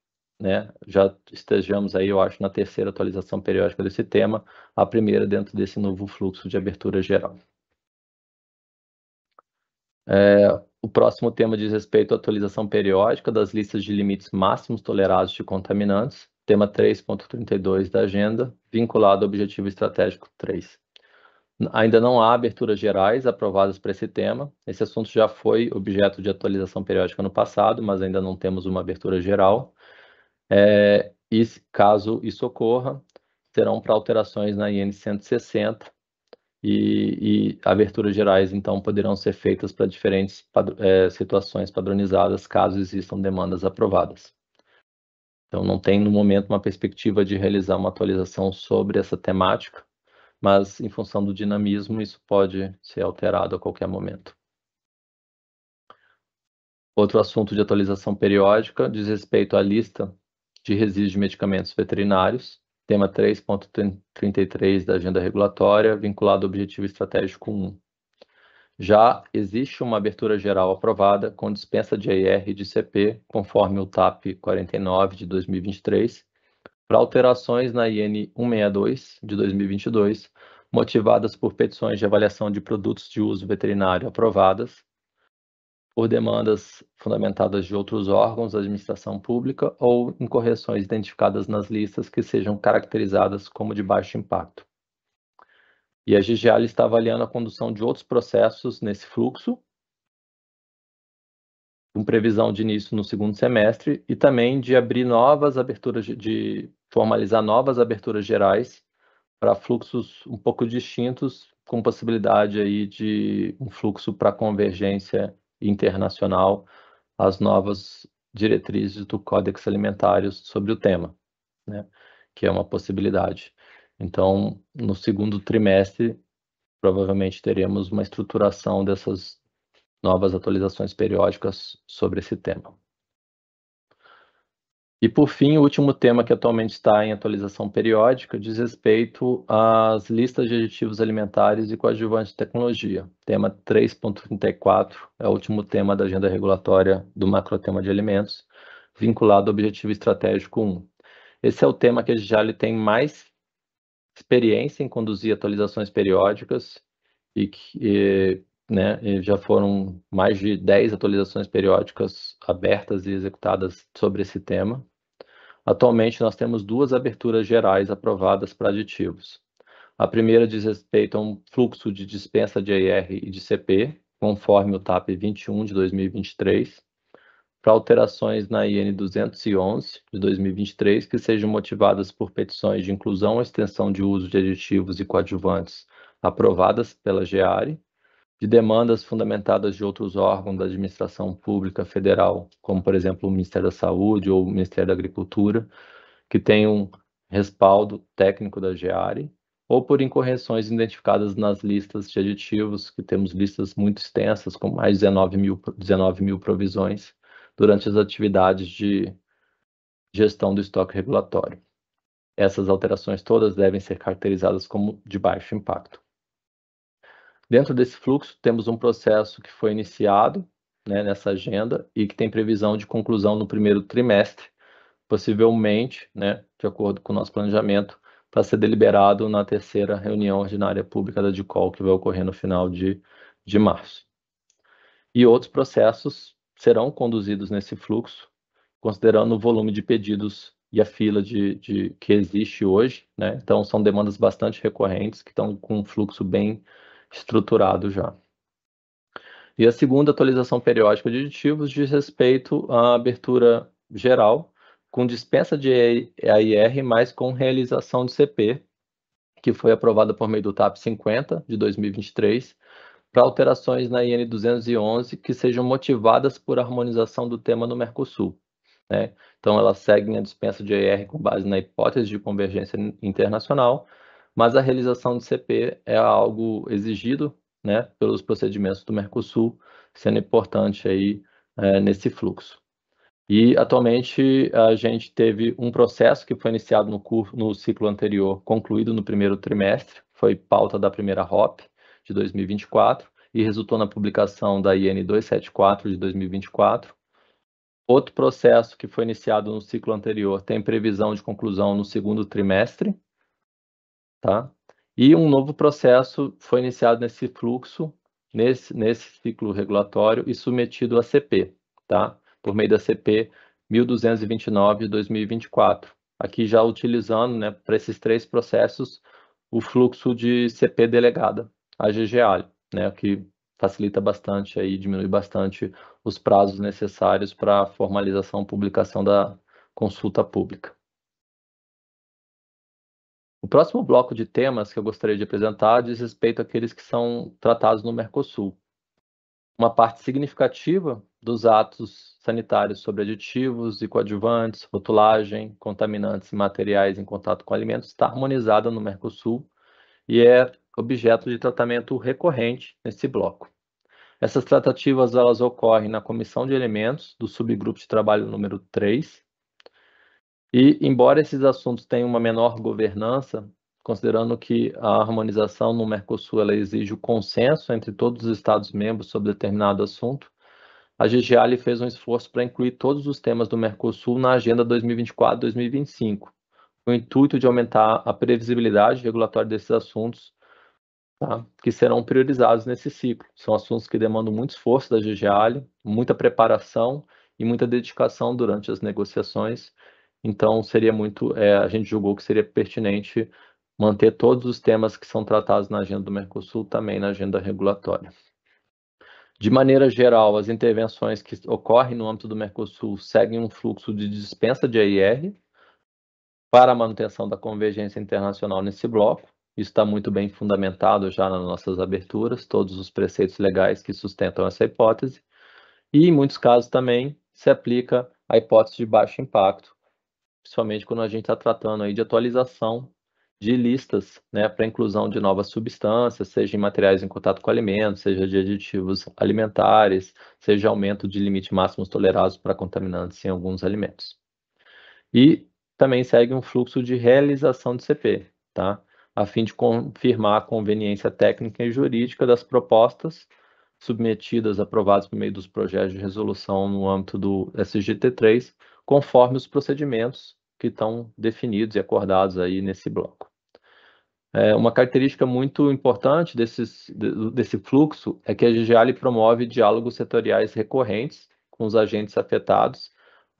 né, já estejamos aí, eu acho, na terceira atualização periódica desse tema, a primeira dentro desse novo fluxo de abertura geral. É, o próximo tema diz respeito à atualização periódica das listas de limites máximos tolerados de contaminantes, tema 3.32 da agenda, vinculado ao objetivo estratégico 3. Ainda não há aberturas gerais aprovadas para esse tema. Esse assunto já foi objeto de atualização periódica no passado, mas ainda não temos uma abertura geral. É, e caso isso ocorra, serão para alterações na IN 160 e, e aberturas gerais, então, poderão ser feitas para diferentes padr é, situações padronizadas, caso existam demandas aprovadas. Então, não tem no momento uma perspectiva de realizar uma atualização sobre essa temática, mas em função do dinamismo, isso pode ser alterado a qualquer momento. Outro assunto de atualização periódica diz respeito à lista de resíduos de medicamentos veterinários, tema 3.33 da agenda regulatória, vinculado ao objetivo estratégico 1. Já existe uma abertura geral aprovada com dispensa de AR e de CP, conforme o TAP 49 de 2023, para alterações na IN 162 de 2022, motivadas por petições de avaliação de produtos de uso veterinário aprovadas por demandas fundamentadas de outros órgãos da administração pública ou em correções identificadas nas listas que sejam caracterizadas como de baixo impacto. E a GGA está avaliando a condução de outros processos nesse fluxo, com previsão de início no segundo semestre, e também de abrir novas aberturas, de formalizar novas aberturas gerais para fluxos um pouco distintos, com possibilidade aí de um fluxo para convergência internacional as novas diretrizes do Codex Alimentários sobre o tema, né? que é uma possibilidade. Então, no segundo trimestre, provavelmente teremos uma estruturação dessas novas atualizações periódicas sobre esse tema. E por fim, o último tema que atualmente está em atualização periódica diz respeito às listas de aditivos alimentares e coadjuvantes de tecnologia. Tema 3.34 é o último tema da agenda regulatória do macrotema de alimentos, vinculado ao objetivo estratégico 1. Esse é o tema que a Digitale tem mais experiência em conduzir atualizações periódicas e que, e, né? E já foram mais de 10 atualizações periódicas abertas e executadas sobre esse tema. Atualmente, nós temos duas aberturas gerais aprovadas para aditivos. A primeira diz respeito a um fluxo de dispensa de AR e de CP, conforme o TAP 21 de 2023, para alterações na IN 211 de 2023 que sejam motivadas por petições de inclusão ou extensão de uso de aditivos e coadjuvantes aprovadas pela GEARE de demandas fundamentadas de outros órgãos da administração pública federal, como, por exemplo, o Ministério da Saúde ou o Ministério da Agricultura, que tem um respaldo técnico da GEARE, ou por incorreções identificadas nas listas de aditivos, que temos listas muito extensas, com mais de 19 mil, 19 mil provisões, durante as atividades de gestão do estoque regulatório. Essas alterações todas devem ser caracterizadas como de baixo impacto. Dentro desse fluxo, temos um processo que foi iniciado né, nessa agenda e que tem previsão de conclusão no primeiro trimestre, possivelmente, né, de acordo com o nosso planejamento, para ser deliberado na terceira reunião ordinária pública da DICOL, que vai ocorrer no final de, de março. E outros processos serão conduzidos nesse fluxo, considerando o volume de pedidos e a fila de, de que existe hoje. Né? Então, são demandas bastante recorrentes, que estão com um fluxo bem estruturado já. E a segunda atualização periódica de aditivos diz respeito à abertura geral, com dispensa de AIR, mas com realização de CP, que foi aprovada por meio do TAP 50 de 2023, para alterações na IN 211 que sejam motivadas por harmonização do tema no Mercosul. Né? Então, elas seguem a dispensa de AIR com base na hipótese de convergência internacional, mas a realização de CP é algo exigido né, pelos procedimentos do Mercosul, sendo importante aí é, nesse fluxo. E atualmente a gente teve um processo que foi iniciado no, curso, no ciclo anterior, concluído no primeiro trimestre, foi pauta da primeira ROP de 2024 e resultou na publicação da IN 274 de 2024. Outro processo que foi iniciado no ciclo anterior tem previsão de conclusão no segundo trimestre Tá? E um novo processo foi iniciado nesse fluxo, nesse, nesse ciclo regulatório e submetido à CP, tá? por meio da CP 1229 de 2024. Aqui já utilizando né, para esses três processos o fluxo de CP delegada, a GGAL, né, que facilita bastante aí, diminui bastante os prazos necessários para a formalização, publicação da consulta pública. O próximo bloco de temas que eu gostaria de apresentar diz respeito àqueles que são tratados no Mercosul. Uma parte significativa dos atos sanitários sobre aditivos e coadjuvantes, rotulagem, contaminantes e materiais em contato com alimentos está harmonizada no Mercosul e é objeto de tratamento recorrente nesse bloco. Essas tratativas elas ocorrem na Comissão de Elementos do subgrupo de trabalho número 3, e, embora esses assuntos tenham uma menor governança, considerando que a harmonização no Mercosul exige o consenso entre todos os Estados-membros sobre determinado assunto, a GGALI fez um esforço para incluir todos os temas do Mercosul na Agenda 2024-2025, com o intuito de aumentar a previsibilidade regulatória desses assuntos tá? que serão priorizados nesse ciclo. São assuntos que demandam muito esforço da GGALI, muita preparação e muita dedicação durante as negociações, então, seria muito. É, a gente julgou que seria pertinente manter todos os temas que são tratados na agenda do Mercosul também na agenda regulatória. De maneira geral, as intervenções que ocorrem no âmbito do Mercosul seguem um fluxo de dispensa de AIR para a manutenção da convergência internacional nesse bloco. Isso está muito bem fundamentado já nas nossas aberturas, todos os preceitos legais que sustentam essa hipótese. E, em muitos casos, também se aplica a hipótese de baixo impacto, principalmente quando a gente está tratando aí de atualização de listas né, para inclusão de novas substâncias, seja em materiais em contato com alimentos, seja de aditivos alimentares, seja aumento de limite máximo tolerados para contaminantes em alguns alimentos. E também segue um fluxo de realização de CP, tá? a fim de confirmar a conveniência técnica e jurídica das propostas submetidas, aprovadas por meio dos projetos de resolução no âmbito do SGT3, conforme os procedimentos que estão definidos e acordados aí nesse bloco. É, uma característica muito importante desses, desse fluxo é que a GGALI promove diálogos setoriais recorrentes com os agentes afetados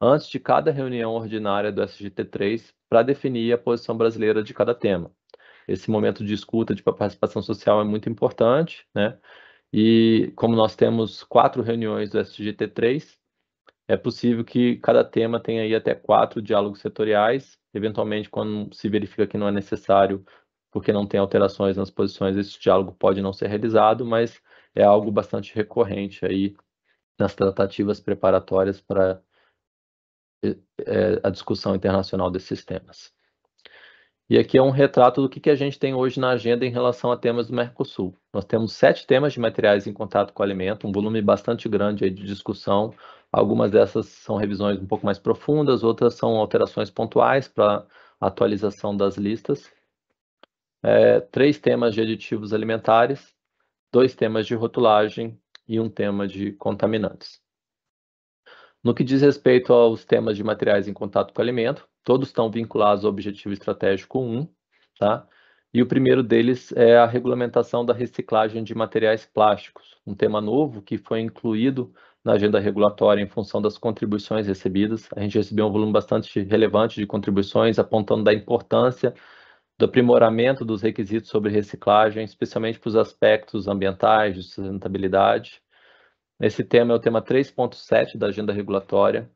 antes de cada reunião ordinária do SGT3 para definir a posição brasileira de cada tema. Esse momento de escuta de participação social é muito importante, né? E como nós temos quatro reuniões do SGT3, é possível que cada tema tenha aí até quatro diálogos setoriais, eventualmente quando se verifica que não é necessário, porque não tem alterações nas posições, esse diálogo pode não ser realizado, mas é algo bastante recorrente aí nas tratativas preparatórias para é, a discussão internacional desses temas. E aqui é um retrato do que, que a gente tem hoje na agenda em relação a temas do Mercosul. Nós temos sete temas de materiais em contato com o alimento, um volume bastante grande de discussão. Algumas dessas são revisões um pouco mais profundas, outras são alterações pontuais para atualização das listas. É, três temas de aditivos alimentares, dois temas de rotulagem e um tema de contaminantes. No que diz respeito aos temas de materiais em contato com o alimento, Todos estão vinculados ao objetivo estratégico 1, tá? E o primeiro deles é a regulamentação da reciclagem de materiais plásticos, um tema novo que foi incluído na agenda regulatória em função das contribuições recebidas. A gente recebeu um volume bastante relevante de contribuições, apontando da importância do aprimoramento dos requisitos sobre reciclagem, especialmente para os aspectos ambientais, de sustentabilidade. Esse tema é o tema 3.7 da agenda regulatória,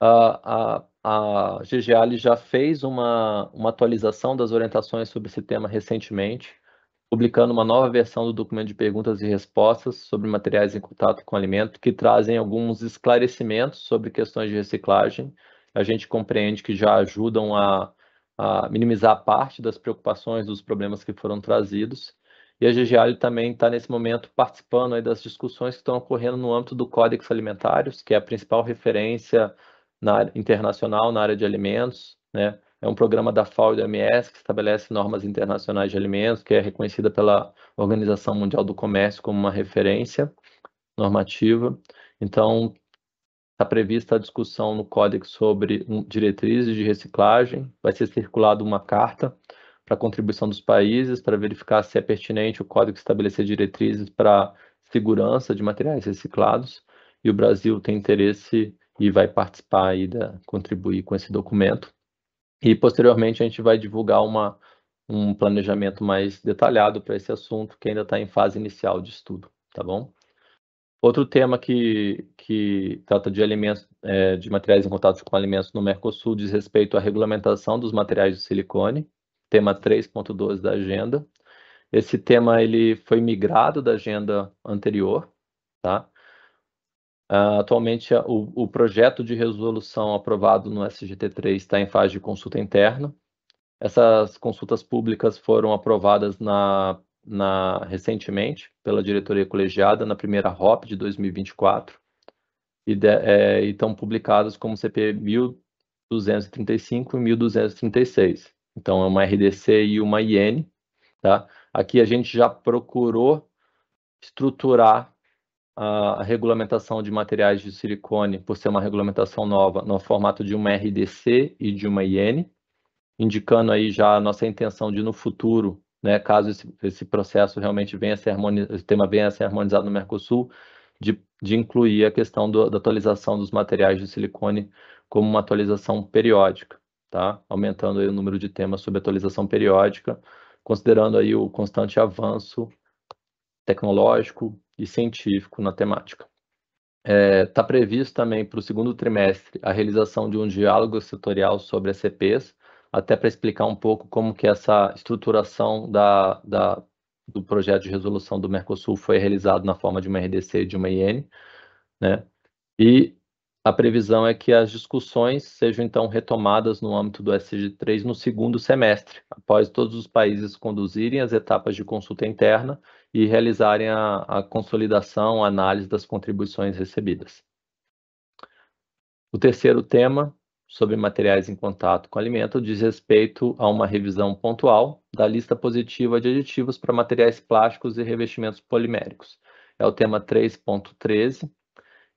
ah, a, a, a GGALI já fez uma, uma atualização das orientações sobre esse tema recentemente, publicando uma nova versão do documento de perguntas e respostas sobre materiais em contato com alimento, que trazem alguns esclarecimentos sobre questões de reciclagem. A gente compreende que já ajudam a, a minimizar parte das preocupações dos problemas que foram trazidos. E a GGALI também está, nesse momento, participando das discussões que estão ocorrendo no âmbito do Códex Alimentários, que é a principal referência na área internacional na área de alimentos, né? É um programa da FAO e da OMS que estabelece normas internacionais de alimentos, que é reconhecida pela Organização Mundial do Comércio como uma referência normativa. Então, está prevista a discussão no código sobre diretrizes de reciclagem. Vai ser circulada uma carta para contribuição dos países para verificar se é pertinente o Código estabelecer diretrizes para segurança de materiais reciclados. E o Brasil tem interesse e vai participar aí da contribuir com esse documento. E posteriormente a gente vai divulgar uma, um planejamento mais detalhado para esse assunto que ainda está em fase inicial de estudo, tá bom? Outro tema que, que trata de alimentos, é, de materiais em contato com alimentos no Mercosul diz respeito à regulamentação dos materiais de silicone, tema 3.2 da agenda. Esse tema ele foi migrado da agenda anterior, tá? Uh, atualmente, o, o, projeto de resolução aprovado no SGT3 está em fase de consulta interna. Essas consultas públicas foram aprovadas na, na, recentemente pela diretoria colegiada na primeira ROP de 2024 e, de, é, e estão publicadas como CP 1235 e 1236. Então, é uma RDC e uma IN. Tá? Aqui a gente já procurou estruturar a regulamentação de materiais de silicone, por ser uma regulamentação nova, no formato de uma RDC e de uma IN, indicando aí já a nossa intenção de no futuro, né, caso esse, esse processo realmente venha a ser harmonizado, o tema venha a ser harmonizado no Mercosul, de, de incluir a questão do, da atualização dos materiais de silicone como uma atualização periódica, tá? Aumentando aí o número de temas sobre atualização periódica, considerando aí o constante avanço tecnológico, e científico na temática. Está é, tá previsto também para o segundo trimestre a realização de um diálogo setorial sobre as até para explicar um pouco como que essa estruturação da, da, do projeto de resolução do Mercosul foi realizado na forma de uma RDC e de uma IN. Né? E a previsão é que as discussões sejam então retomadas no âmbito do SG3 no segundo semestre, após todos os países conduzirem as etapas de consulta interna e realizarem a, a consolidação, a análise das contribuições recebidas. O terceiro tema, sobre materiais em contato com alimento, diz respeito a uma revisão pontual da lista positiva de aditivos para materiais plásticos e revestimentos poliméricos. É o tema 3.13.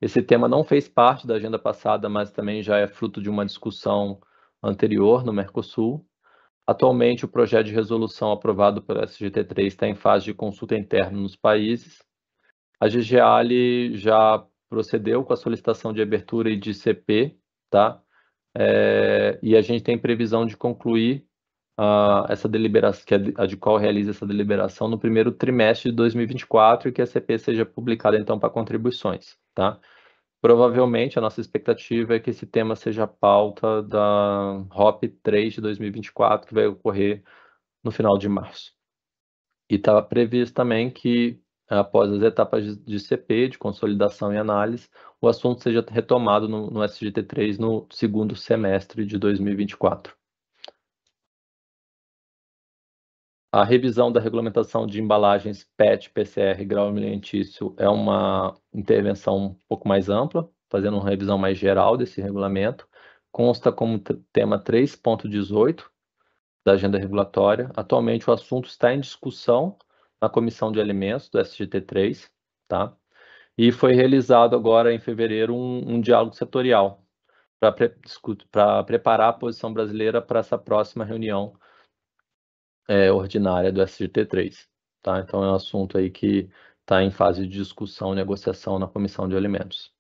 Esse tema não fez parte da agenda passada, mas também já é fruto de uma discussão anterior no Mercosul. Atualmente, o projeto de resolução aprovado pela SGT3 está em fase de consulta interna nos países. A GGALI já procedeu com a solicitação de abertura e de CP, tá? É, e a gente tem previsão de concluir uh, essa deliberação, que é a de qual realiza essa deliberação no primeiro trimestre de 2024 e que a CP seja publicada então para contribuições, tá? Provavelmente a nossa expectativa é que esse tema seja a pauta da HOP 3 de 2024, que vai ocorrer no final de março. E estava tá previsto também que, após as etapas de CP, de consolidação e análise, o assunto seja retomado no, no SGT3 no segundo semestre de 2024. A revisão da regulamentação de embalagens PET, PCR, grau alimentício é uma intervenção um pouco mais ampla, fazendo uma revisão mais geral desse regulamento. Consta como tema 3.18 da agenda regulatória. Atualmente o assunto está em discussão na Comissão de Alimentos do SGT3, tá? E foi realizado agora em fevereiro um, um diálogo setorial para pre preparar a posição brasileira para essa próxima reunião é, ordinária do SGT3. Tá? Então, é um assunto aí que está em fase de discussão e negociação na Comissão de Alimentos.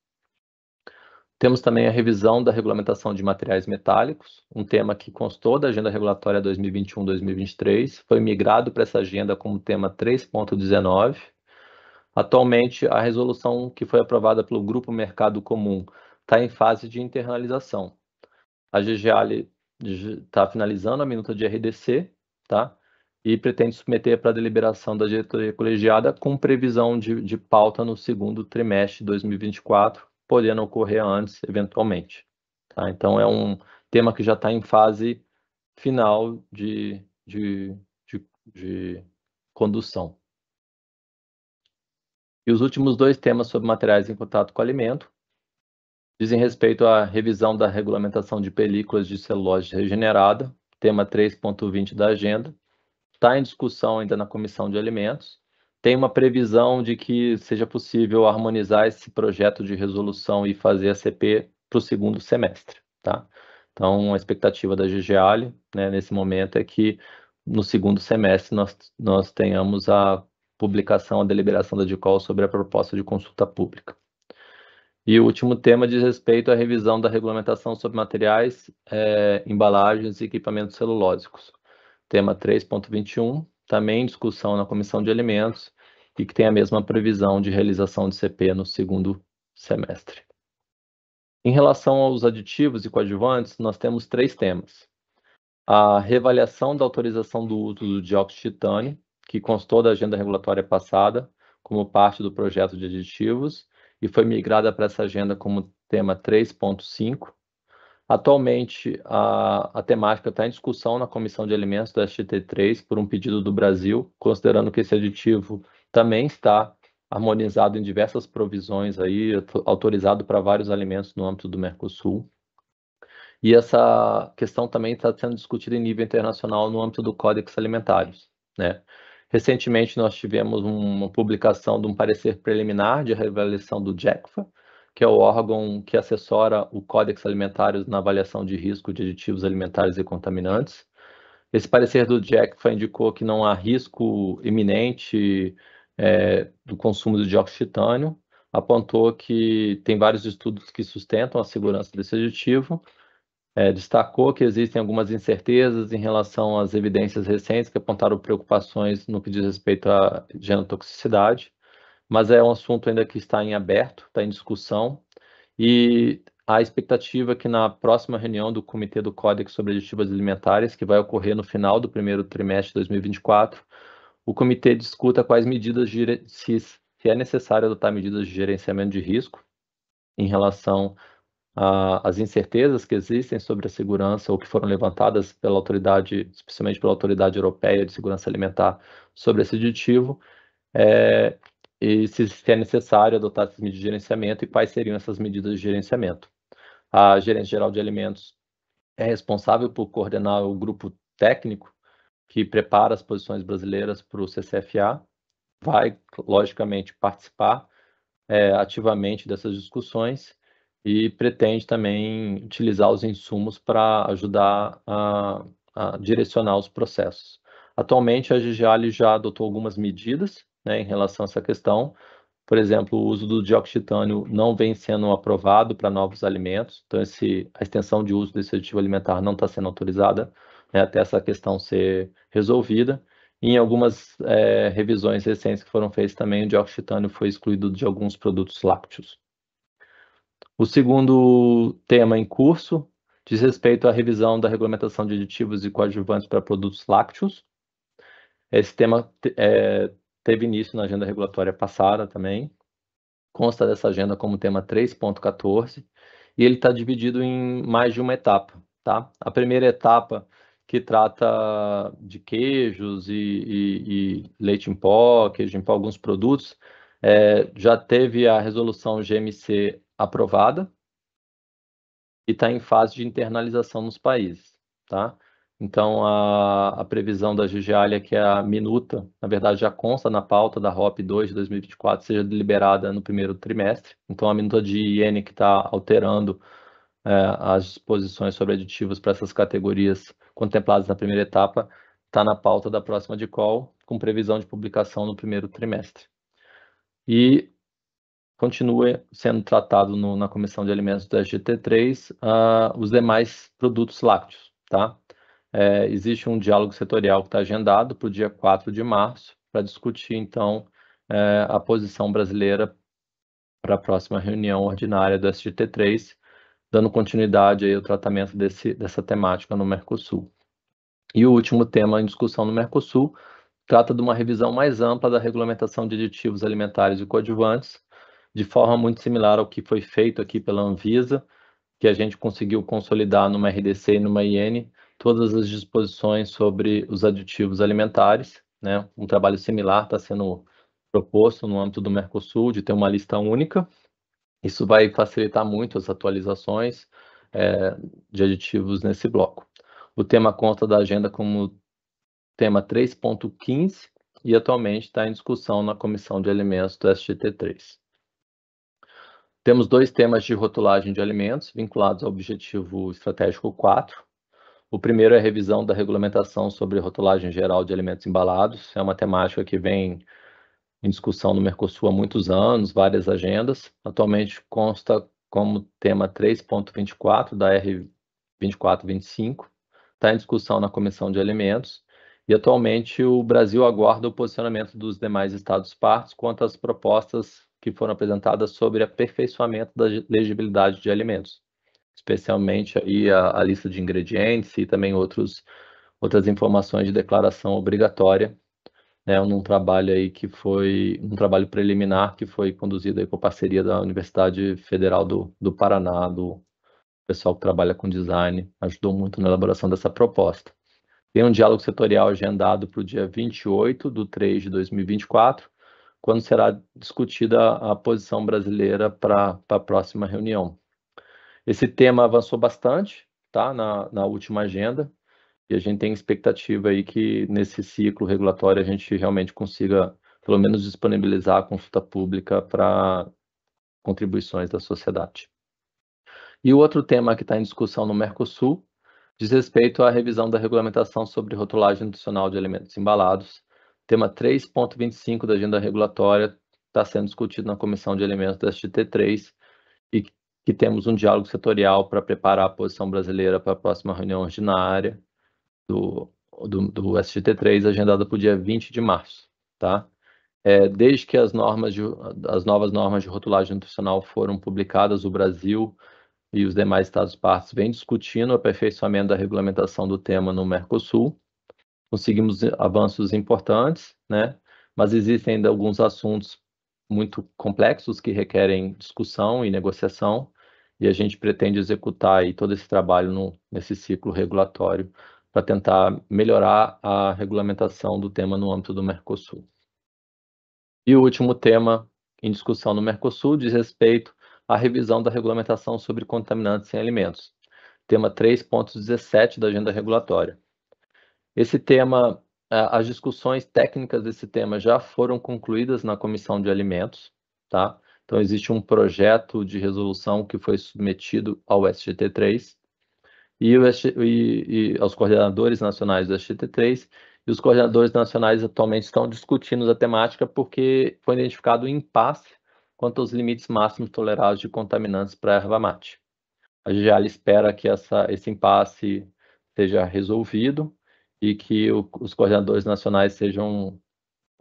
Temos também a revisão da regulamentação de materiais metálicos, um tema que constou da Agenda Regulatória 2021-2023, foi migrado para essa agenda como tema 3.19. Atualmente, a resolução que foi aprovada pelo Grupo Mercado Comum está em fase de internalização. A GGAL está finalizando a minuta de RDC tá? E pretende submeter para deliberação da diretoria colegiada com previsão de, de pauta no segundo trimestre de 2024, podendo ocorrer antes, eventualmente. Tá? Então, é um tema que já está em fase final de, de, de, de condução. E os últimos dois temas sobre materiais em contato com alimento dizem respeito à revisão da regulamentação de películas de celulose regenerada tema 3.20 da agenda, está em discussão ainda na Comissão de Alimentos. Tem uma previsão de que seja possível harmonizar esse projeto de resolução e fazer a CP para o segundo semestre, tá? Então, a expectativa da GGALI né, nesse momento, é que no segundo semestre nós, nós tenhamos a publicação, a deliberação da DICOL sobre a proposta de consulta pública. E o último tema diz respeito à revisão da regulamentação sobre materiais, é, embalagens e equipamentos celulósicos. Tema 3.21, também em discussão na Comissão de Alimentos e que tem a mesma previsão de realização de CP no segundo semestre. Em relação aos aditivos e coadjuvantes, nós temos três temas. A reavaliação da autorização do uso do dióxido de titânio, que constou da agenda regulatória passada como parte do projeto de aditivos, e foi migrada para essa agenda como tema 3.5. Atualmente, a, a temática está em discussão na Comissão de Alimentos da stt 3 por um pedido do Brasil, considerando que esse aditivo também está harmonizado em diversas provisões aí, autorizado para vários alimentos no âmbito do Mercosul. E essa questão também está sendo discutida em nível internacional no âmbito do Códex Alimentários, né? Recentemente, nós tivemos uma publicação de um parecer preliminar de avaliação do JECFA, que é o órgão que assessora o Códex Alimentários na avaliação de risco de aditivos alimentares e contaminantes. Esse parecer do JECFA indicou que não há risco iminente é, do consumo de dióxido de titânio, apontou que tem vários estudos que sustentam a segurança desse aditivo é, destacou que existem algumas incertezas em relação às evidências recentes que apontaram preocupações no que diz respeito à genotoxicidade, mas é um assunto ainda que está em aberto, está em discussão, e a expectativa é que na próxima reunião do Comitê do Código sobre Aditivos Alimentares, que vai ocorrer no final do primeiro trimestre de 2024, o comitê discuta quais medidas, se, se é necessário adotar medidas de gerenciamento de risco em relação ah, as incertezas que existem sobre a segurança ou que foram levantadas pela autoridade, especialmente pela Autoridade Europeia de Segurança Alimentar sobre esse aditivo, é, e se é necessário adotar essas medidas de gerenciamento e quais seriam essas medidas de gerenciamento. A Gerência Geral de Alimentos é responsável por coordenar o grupo técnico que prepara as posições brasileiras para o CCFA, vai, logicamente, participar é, ativamente dessas discussões e pretende também utilizar os insumos para ajudar a, a, direcionar os processos. Atualmente, a Gigiali já adotou algumas medidas né, em relação a essa questão. Por exemplo, o uso do dióxido de titânio não vem sendo aprovado para novos alimentos, então esse, a extensão de uso desse aditivo alimentar não está sendo autorizada né, até essa questão ser resolvida. Em algumas é, revisões recentes que foram feitas também, o dióxido de titânio foi excluído de alguns produtos lácteos. O segundo tema em curso diz respeito à revisão da regulamentação de aditivos e coadjuvantes para produtos lácteos. Esse tema é, teve início na agenda regulatória passada também, consta dessa agenda como tema 3.14, e ele está dividido em mais de uma etapa. Tá? A primeira etapa que trata de queijos e, e, e leite em pó, queijo em pó, alguns produtos, é, já teve a resolução GMC aprovada e está em fase de internalização nos países, tá? Então, a, a previsão da Gigialia é que a minuta, na verdade, já consta na pauta da ROP 2 de 2024, seja deliberada no primeiro trimestre. Então, a minuta de IN que está alterando é, as disposições sobre aditivos para essas categorias contempladas na primeira etapa está na pauta da próxima de call, com previsão de publicação no primeiro trimestre. E continua sendo tratado no, na Comissão de Alimentos do SGT3 uh, os demais produtos lácteos, tá? É, existe um diálogo setorial que está agendado para o dia 4 de março para discutir, então, é, a posição brasileira para a próxima reunião ordinária do SGT3, dando continuidade aí ao tratamento desse, dessa temática no Mercosul. E o último tema em discussão no Mercosul trata de uma revisão mais ampla da regulamentação de aditivos alimentares e coadjuvantes, de forma muito similar ao que foi feito aqui pela Anvisa, que a gente conseguiu consolidar numa RDC e numa IN todas as disposições sobre os aditivos alimentares. Né? Um trabalho similar está sendo proposto no âmbito do Mercosul, de ter uma lista única. Isso vai facilitar muito as atualizações é, de aditivos nesse bloco. O tema consta da agenda como tema 3.15 e atualmente está em discussão na Comissão de Alimentos do SGT3. Temos dois temas de rotulagem de alimentos vinculados ao objetivo estratégico 4. O primeiro é a revisão da regulamentação sobre rotulagem geral de alimentos embalados. É uma temática que vem em discussão no Mercosul há muitos anos, várias agendas. Atualmente consta como tema 3.24 da R2425. Está em discussão na Comissão de Alimentos. E atualmente o Brasil aguarda o posicionamento dos demais estados partes quanto às propostas que foram apresentadas sobre aperfeiçoamento da legibilidade de alimentos, especialmente aí a, a lista de ingredientes e também outros, outras informações de declaração obrigatória, né, num trabalho aí que foi um trabalho preliminar que foi conduzido aí com parceria da Universidade Federal do, do Paraná, do pessoal que trabalha com design, ajudou muito na elaboração dessa proposta. Tem um diálogo setorial agendado para o dia 28 de 3 de 2024, quando será discutida a posição brasileira para a próxima reunião. Esse tema avançou bastante tá, na, na última agenda, e a gente tem expectativa aí que nesse ciclo regulatório a gente realmente consiga, pelo menos, disponibilizar a consulta pública para contribuições da sociedade. E o outro tema que está em discussão no Mercosul diz respeito à revisão da regulamentação sobre rotulagem nutricional de alimentos embalados, Tema 3.25 da agenda regulatória está sendo discutido na Comissão de Elementos da STT3 e que temos um diálogo setorial para preparar a posição brasileira para a próxima reunião ordinária do, do, do STT3, agendada para o dia 20 de março. Tá? É, desde que as, normas de, as novas normas de rotulagem nutricional foram publicadas, o Brasil e os demais Estados partes vêm discutindo o aperfeiçoamento da regulamentação do tema no Mercosul conseguimos avanços importantes, né? mas existem ainda alguns assuntos muito complexos que requerem discussão e negociação, e a gente pretende executar aí todo esse trabalho no, nesse ciclo regulatório para tentar melhorar a regulamentação do tema no âmbito do Mercosul. E o último tema em discussão no Mercosul diz respeito à revisão da regulamentação sobre contaminantes em alimentos, tema 3.17 da agenda regulatória. Esse tema, é, as discussões técnicas desse tema já foram concluídas na Comissão de Alimentos, tá? Então, existe um projeto de resolução que foi submetido ao SGT3 e, e, e aos coordenadores nacionais do SGT3, e os coordenadores nacionais atualmente estão discutindo a temática porque foi identificado um impasse quanto aos limites máximos tolerados de contaminantes para a erva mate. A Gial espera que essa, esse impasse seja resolvido e que o, os coordenadores nacionais sejam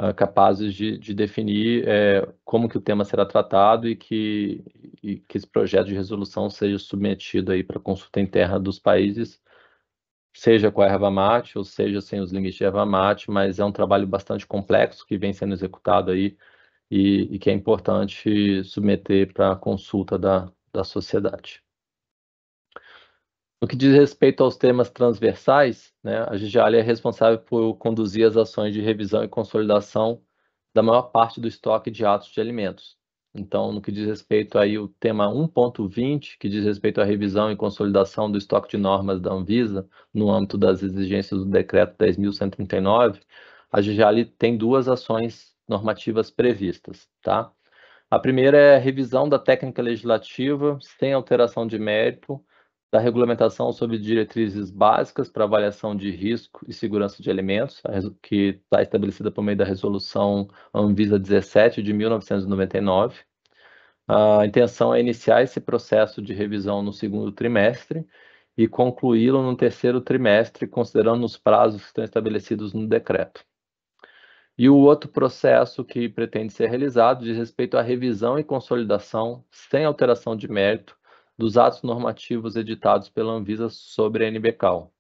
uh, capazes de, de definir é, como que o tema será tratado e que, e que esse projeto de resolução seja submetido aí para consulta interna dos países, seja com a erva mate ou seja sem os limites de erva mate, mas é um trabalho bastante complexo que vem sendo executado aí e, e que é importante submeter para consulta da, da sociedade. No que diz respeito aos temas transversais, né, a Gigiali é responsável por conduzir as ações de revisão e consolidação da maior parte do estoque de atos de alimentos. Então, no que diz respeito aí o tema 1.20, que diz respeito à revisão e consolidação do estoque de normas da Anvisa, no âmbito das exigências do decreto 10.139, a Gigiali tem duas ações normativas previstas, tá? A primeira é a revisão da técnica legislativa sem alteração de mérito da regulamentação sobre diretrizes básicas para avaliação de risco e segurança de alimentos, que está estabelecida por meio da resolução Anvisa 17 de 1999. A intenção é iniciar esse processo de revisão no segundo trimestre e concluí-lo no terceiro trimestre, considerando os prazos que estão estabelecidos no decreto. E o outro processo que pretende ser realizado diz respeito à revisão e consolidação, sem alteração de mérito, dos atos normativos editados pela Anvisa sobre a NBCal.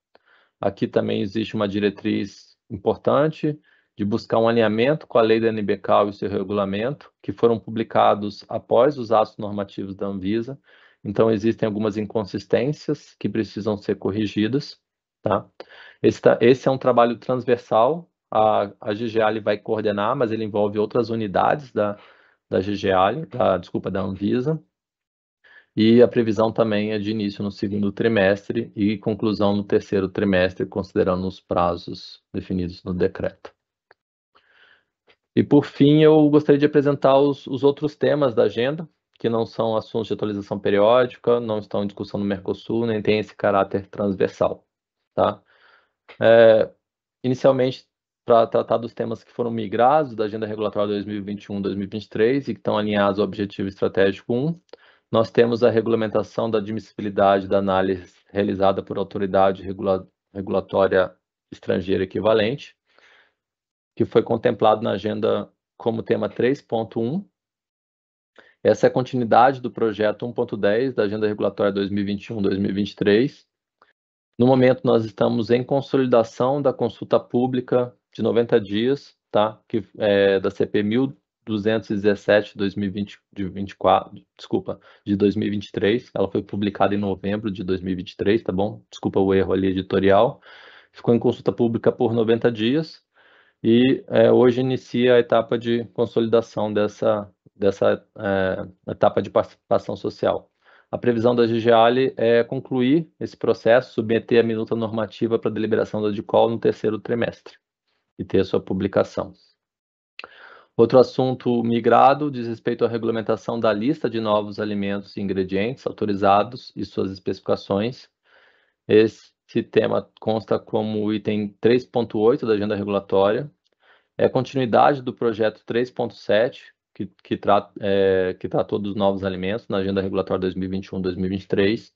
Aqui também existe uma diretriz importante de buscar um alinhamento com a lei da NBCal e seu regulamento, que foram publicados após os atos normativos da Anvisa. Então, existem algumas inconsistências que precisam ser corrigidas. Tá? Esse, tá, esse é um trabalho transversal, a, a GGAL vai coordenar, mas ele envolve outras unidades da, da GGAL, da, desculpa, da Anvisa. E a previsão também é de início no segundo trimestre e conclusão no terceiro trimestre, considerando os prazos definidos no decreto. E por fim, eu gostaria de apresentar os, os outros temas da agenda, que não são assuntos de atualização periódica, não estão em discussão no Mercosul, nem têm esse caráter transversal. Tá? É, inicialmente, para tratar dos temas que foram migrados da Agenda Regulatória 2021-2023 e que estão alinhados ao Objetivo Estratégico 1, nós temos a regulamentação da admissibilidade da análise realizada por autoridade regula regulatória estrangeira equivalente, que foi contemplado na agenda como tema 3.1. Essa é a continuidade do projeto 1.10 da Agenda Regulatória 2021-2023. No momento, nós estamos em consolidação da consulta pública de 90 dias, tá? que, é, da CP 1000 217 2020, de 24, desculpa, de 2023. Ela foi publicada em novembro de 2023, tá bom? Desculpa o erro ali editorial. Ficou em consulta pública por 90 dias e é, hoje inicia a etapa de consolidação dessa, dessa é, etapa de participação social. A previsão da GGALE é concluir esse processo, submeter a minuta normativa para deliberação da DICOL no terceiro trimestre e ter a sua publicação. Outro assunto migrado diz respeito à regulamentação da lista de novos alimentos e ingredientes autorizados e suas especificações. Esse tema consta como item 3.8 da agenda regulatória. É continuidade do projeto 3.7, que, que, trata, é, que tratou dos novos alimentos na agenda regulatória 2021-2023.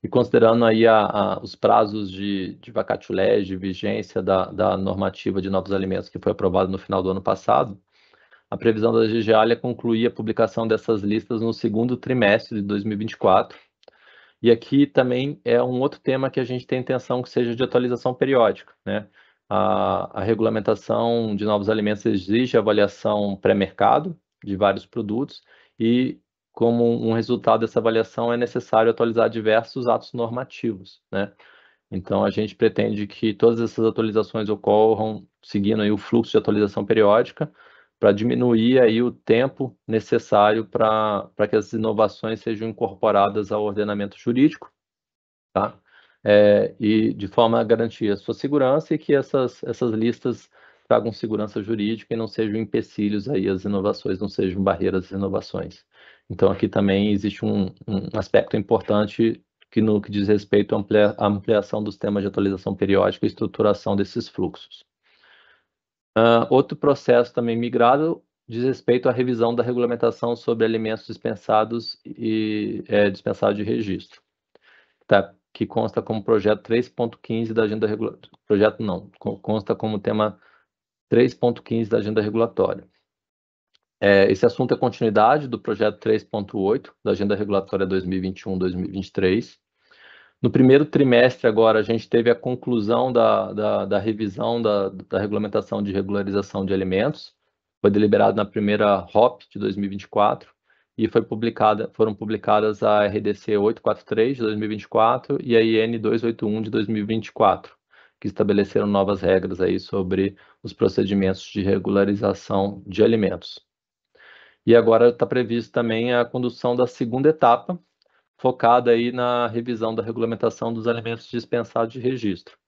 E considerando aí a, a, os prazos de, de vacatulé, de vigência da, da normativa de novos alimentos que foi aprovada no final do ano passado, a previsão da DGAL é concluir a publicação dessas listas no segundo trimestre de 2024. E aqui também é um outro tema que a gente tem intenção que seja de atualização periódica. Né? A, a regulamentação de novos alimentos exige avaliação pré-mercado de vários produtos e como um resultado dessa avaliação é necessário atualizar diversos atos normativos, né? Então a gente pretende que todas essas atualizações ocorram seguindo o fluxo de atualização periódica para diminuir aí o tempo necessário para que as inovações sejam incorporadas ao ordenamento jurídico, tá? É, e de forma a garantir a sua segurança e que essas, essas listas tragam segurança jurídica e não sejam empecilhos aí às inovações, não sejam barreiras às inovações. Então, aqui também existe um, um aspecto importante que no que diz respeito à ampliação dos temas de atualização periódica e estruturação desses fluxos. Uh, outro processo também migrado diz respeito à revisão da regulamentação sobre alimentos dispensados e é, dispensados de registro, tá? que consta como projeto 3.15 da agenda regulatória. Projeto não, consta como tema 3.15 da agenda regulatória. É, esse assunto é continuidade do projeto 3.8 da agenda regulatória 2021-2023 no primeiro trimestre agora, a gente teve a conclusão da, da, da revisão da, da regulamentação de regularização de alimentos, foi deliberado na primeira ROP de 2024 e foi publicada, foram publicadas a RDC 843 de 2024 e a IN 281 de 2024, que estabeleceram novas regras aí sobre os procedimentos de regularização de alimentos. E agora está previsto também a condução da segunda etapa, focada aí na revisão da regulamentação dos alimentos dispensados de registro.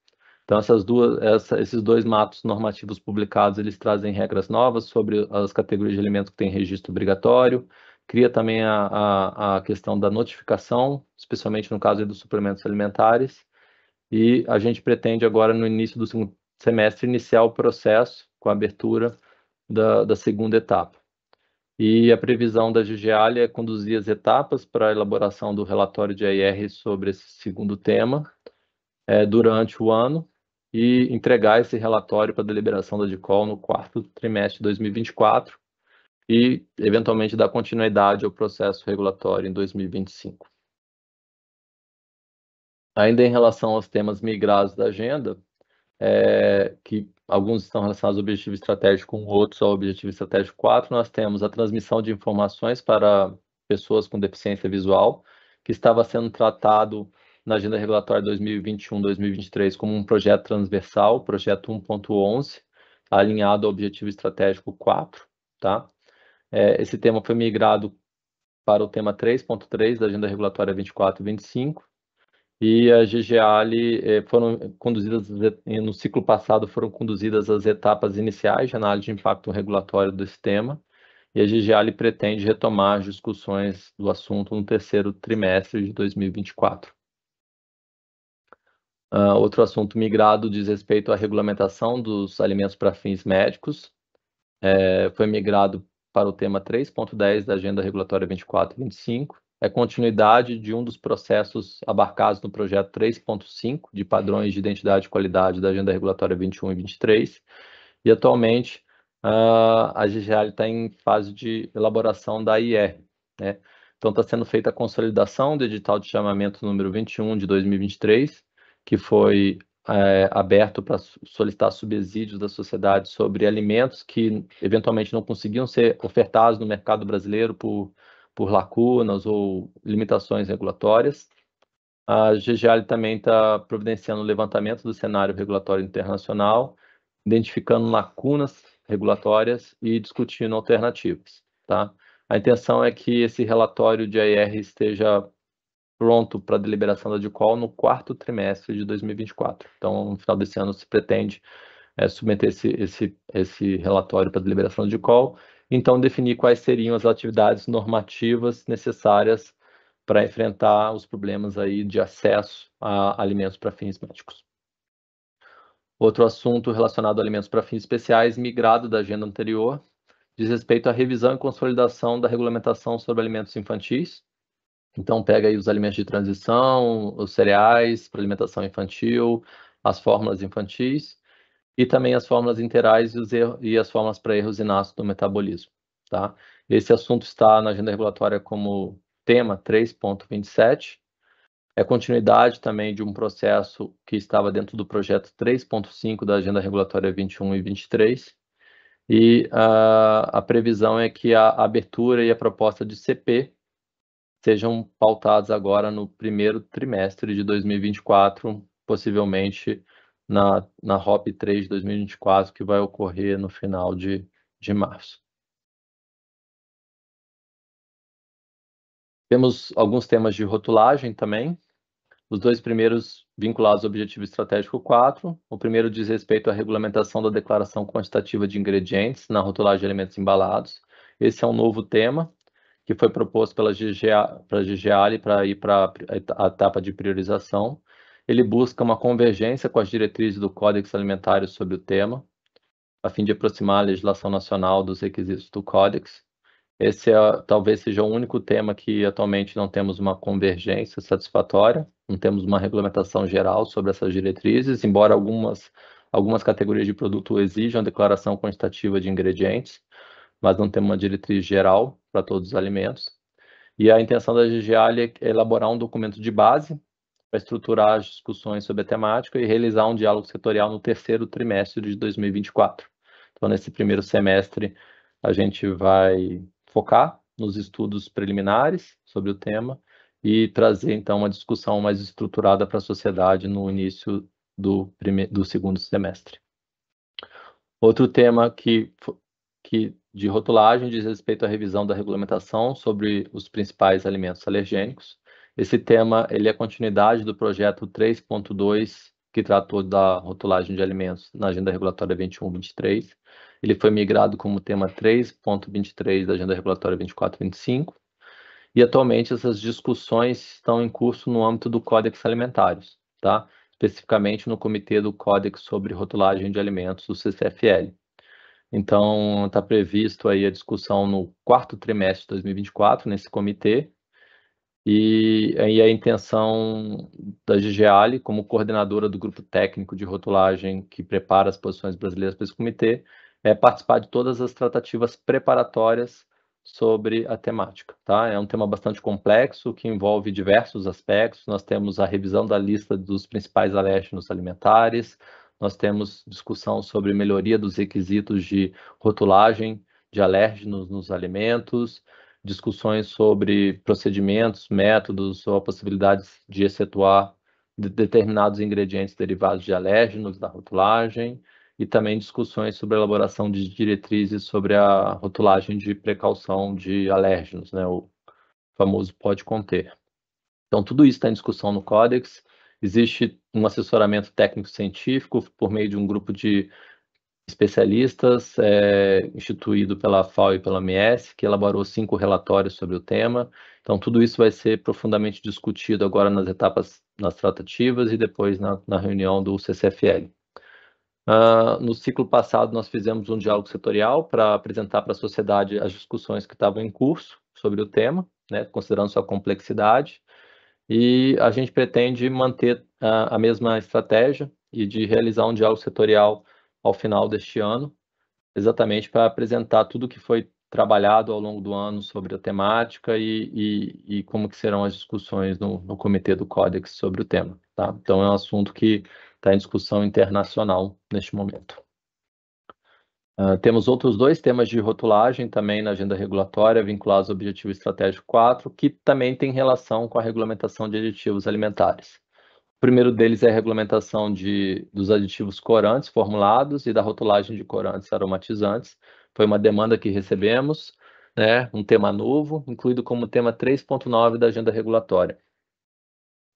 Então, essas duas, essa, esses dois matos normativos publicados, eles trazem regras novas sobre as categorias de alimentos que têm registro obrigatório, cria também a, a, a questão da notificação, especialmente no caso dos suplementos alimentares, e a gente pretende agora, no início do segundo semestre, iniciar o processo com a abertura da, da segunda etapa. E a previsão da Gigeali é conduzir as etapas para a elaboração do relatório de AIR sobre esse segundo tema é, durante o ano e entregar esse relatório para a deliberação da DICOL no quarto trimestre de 2024 e, eventualmente, dar continuidade ao processo regulatório em 2025. Ainda em relação aos temas migrados da agenda, é, que alguns estão relacionados ao objetivo estratégico 1, outros ao objetivo estratégico 4. Nós temos a transmissão de informações para pessoas com deficiência visual, que estava sendo tratado na Agenda Regulatória 2021-2023 como um projeto transversal, projeto 1.11, alinhado ao objetivo estratégico 4. Tá? É, esse tema foi migrado para o tema 3.3 da Agenda Regulatória 24 e 25, e a GGALI eh, foram conduzidas, eh, no ciclo passado, foram conduzidas as etapas iniciais de análise de impacto regulatório do sistema, e a GGALI pretende retomar as discussões do assunto no terceiro trimestre de 2024. Uh, ah, outro assunto migrado diz respeito à regulamentação dos alimentos para fins médicos. É, foi migrado para o tema 3.10 da Agenda Regulatória 24 e 25, é continuidade de um dos processos abarcados no projeto 3.5 de padrões de identidade e qualidade da Agenda Regulatória 21 e 23. E atualmente uh, a GGAL está em fase de elaboração da IR. Né? Então está sendo feita a consolidação do edital de chamamento número 21 de 2023, que foi é, aberto para solicitar subsídios da sociedade sobre alimentos que eventualmente não conseguiam ser ofertados no mercado brasileiro por por lacunas ou limitações regulatórias. A GGAL também está providenciando o levantamento do cenário regulatório internacional, identificando lacunas regulatórias e discutindo alternativas. Tá? A intenção é que esse relatório de AR esteja pronto para deliberação da DICOL no quarto trimestre de 2024. Então, no final desse ano, se pretende é, submeter esse, esse, esse relatório para deliberação da DICOL então definir quais seriam as atividades normativas necessárias para enfrentar os problemas aí de acesso a alimentos para fins médicos. Outro assunto relacionado a alimentos para fins especiais, migrado da agenda anterior, diz respeito à revisão e consolidação da regulamentação sobre alimentos infantis. Então, pega aí os alimentos de transição, os cereais para alimentação infantil, as fórmulas infantis e também as fórmulas interais e, erros, e as fórmulas para erros inatos do metabolismo. Tá? Esse assunto está na agenda regulatória como tema 3.27, é continuidade também de um processo que estava dentro do projeto 3.5 da agenda regulatória 21 e 23, e uh, a previsão é que a abertura e a proposta de CP sejam pautados agora no primeiro trimestre de 2024, possivelmente na, na HOP 3 2024, que vai ocorrer no final de, de março. Temos alguns temas de rotulagem também, os dois primeiros vinculados ao Objetivo Estratégico 4. O primeiro diz respeito à regulamentação da declaração quantitativa de ingredientes na rotulagem de alimentos embalados. Esse é um novo tema que foi proposto pela GGA, para a GGALI para ir para a etapa de priorização. Ele busca uma convergência com as diretrizes do Códex Alimentário sobre o tema, a fim de aproximar a legislação nacional dos requisitos do Códex. Esse é, talvez seja o único tema que atualmente não temos uma convergência satisfatória, não temos uma regulamentação geral sobre essas diretrizes, embora algumas, algumas categorias de produto exijam declaração quantitativa de ingredientes, mas não temos uma diretriz geral para todos os alimentos. E a intenção da GGA é elaborar um documento de base para estruturar as discussões sobre a temática e realizar um diálogo setorial no terceiro trimestre de 2024. Então, nesse primeiro semestre, a gente vai focar nos estudos preliminares sobre o tema e trazer, então, uma discussão mais estruturada para a sociedade no início do, primeiro, do segundo semestre. Outro tema que, que de rotulagem diz respeito à revisão da regulamentação sobre os principais alimentos alergênicos. Esse tema ele é continuidade do projeto 3.2, que tratou da rotulagem de alimentos na Agenda Regulatória 21-23. Ele foi migrado como tema 3.23 da Agenda Regulatória 24-25. E atualmente essas discussões estão em curso no âmbito do Códex Alimentários, tá? especificamente no Comitê do Códex sobre Rotulagem de Alimentos, do CCFL. Então, está previsto aí a discussão no quarto trimestre de 2024, nesse comitê, e, e a intenção da GGALI, como coordenadora do grupo técnico de rotulagem que prepara as posições brasileiras para esse comitê, é participar de todas as tratativas preparatórias sobre a temática. Tá? É um tema bastante complexo que envolve diversos aspectos. Nós temos a revisão da lista dos principais alérgenos alimentares, nós temos discussão sobre melhoria dos requisitos de rotulagem de alérgenos nos alimentos, discussões sobre procedimentos, métodos ou a possibilidade de excetuar de determinados ingredientes derivados de alérgenos da rotulagem e também discussões sobre a elaboração de diretrizes sobre a rotulagem de precaução de alérgenos, né, o famoso pode conter. Então, tudo isso está em discussão no Códex. Existe um assessoramento técnico-científico por meio de um grupo de especialistas, é, instituído pela FAO e pela MS que elaborou cinco relatórios sobre o tema. Então, tudo isso vai ser profundamente discutido agora nas etapas, nas tratativas e depois na, na reunião do CCFL. Uh, ah, no ciclo passado, nós fizemos um diálogo setorial para apresentar para a sociedade as discussões que estavam em curso sobre o tema, né, considerando sua complexidade, e a gente pretende manter uh, a mesma estratégia e de realizar um diálogo setorial ao final deste ano, exatamente para apresentar tudo o que foi trabalhado ao longo do ano sobre a temática e, e, e como que serão as discussões no, no, comitê do Códex sobre o tema. Tá? Então, é um assunto que está em discussão internacional neste momento. Uh, temos outros dois temas de rotulagem também na agenda regulatória, vinculados ao Objetivo Estratégico 4, que também tem relação com a regulamentação de aditivos alimentares. O primeiro deles é a regulamentação de, dos aditivos corantes formulados e da rotulagem de corantes aromatizantes. Foi uma demanda que recebemos, né, um tema novo, incluído como tema 3.9 da agenda regulatória.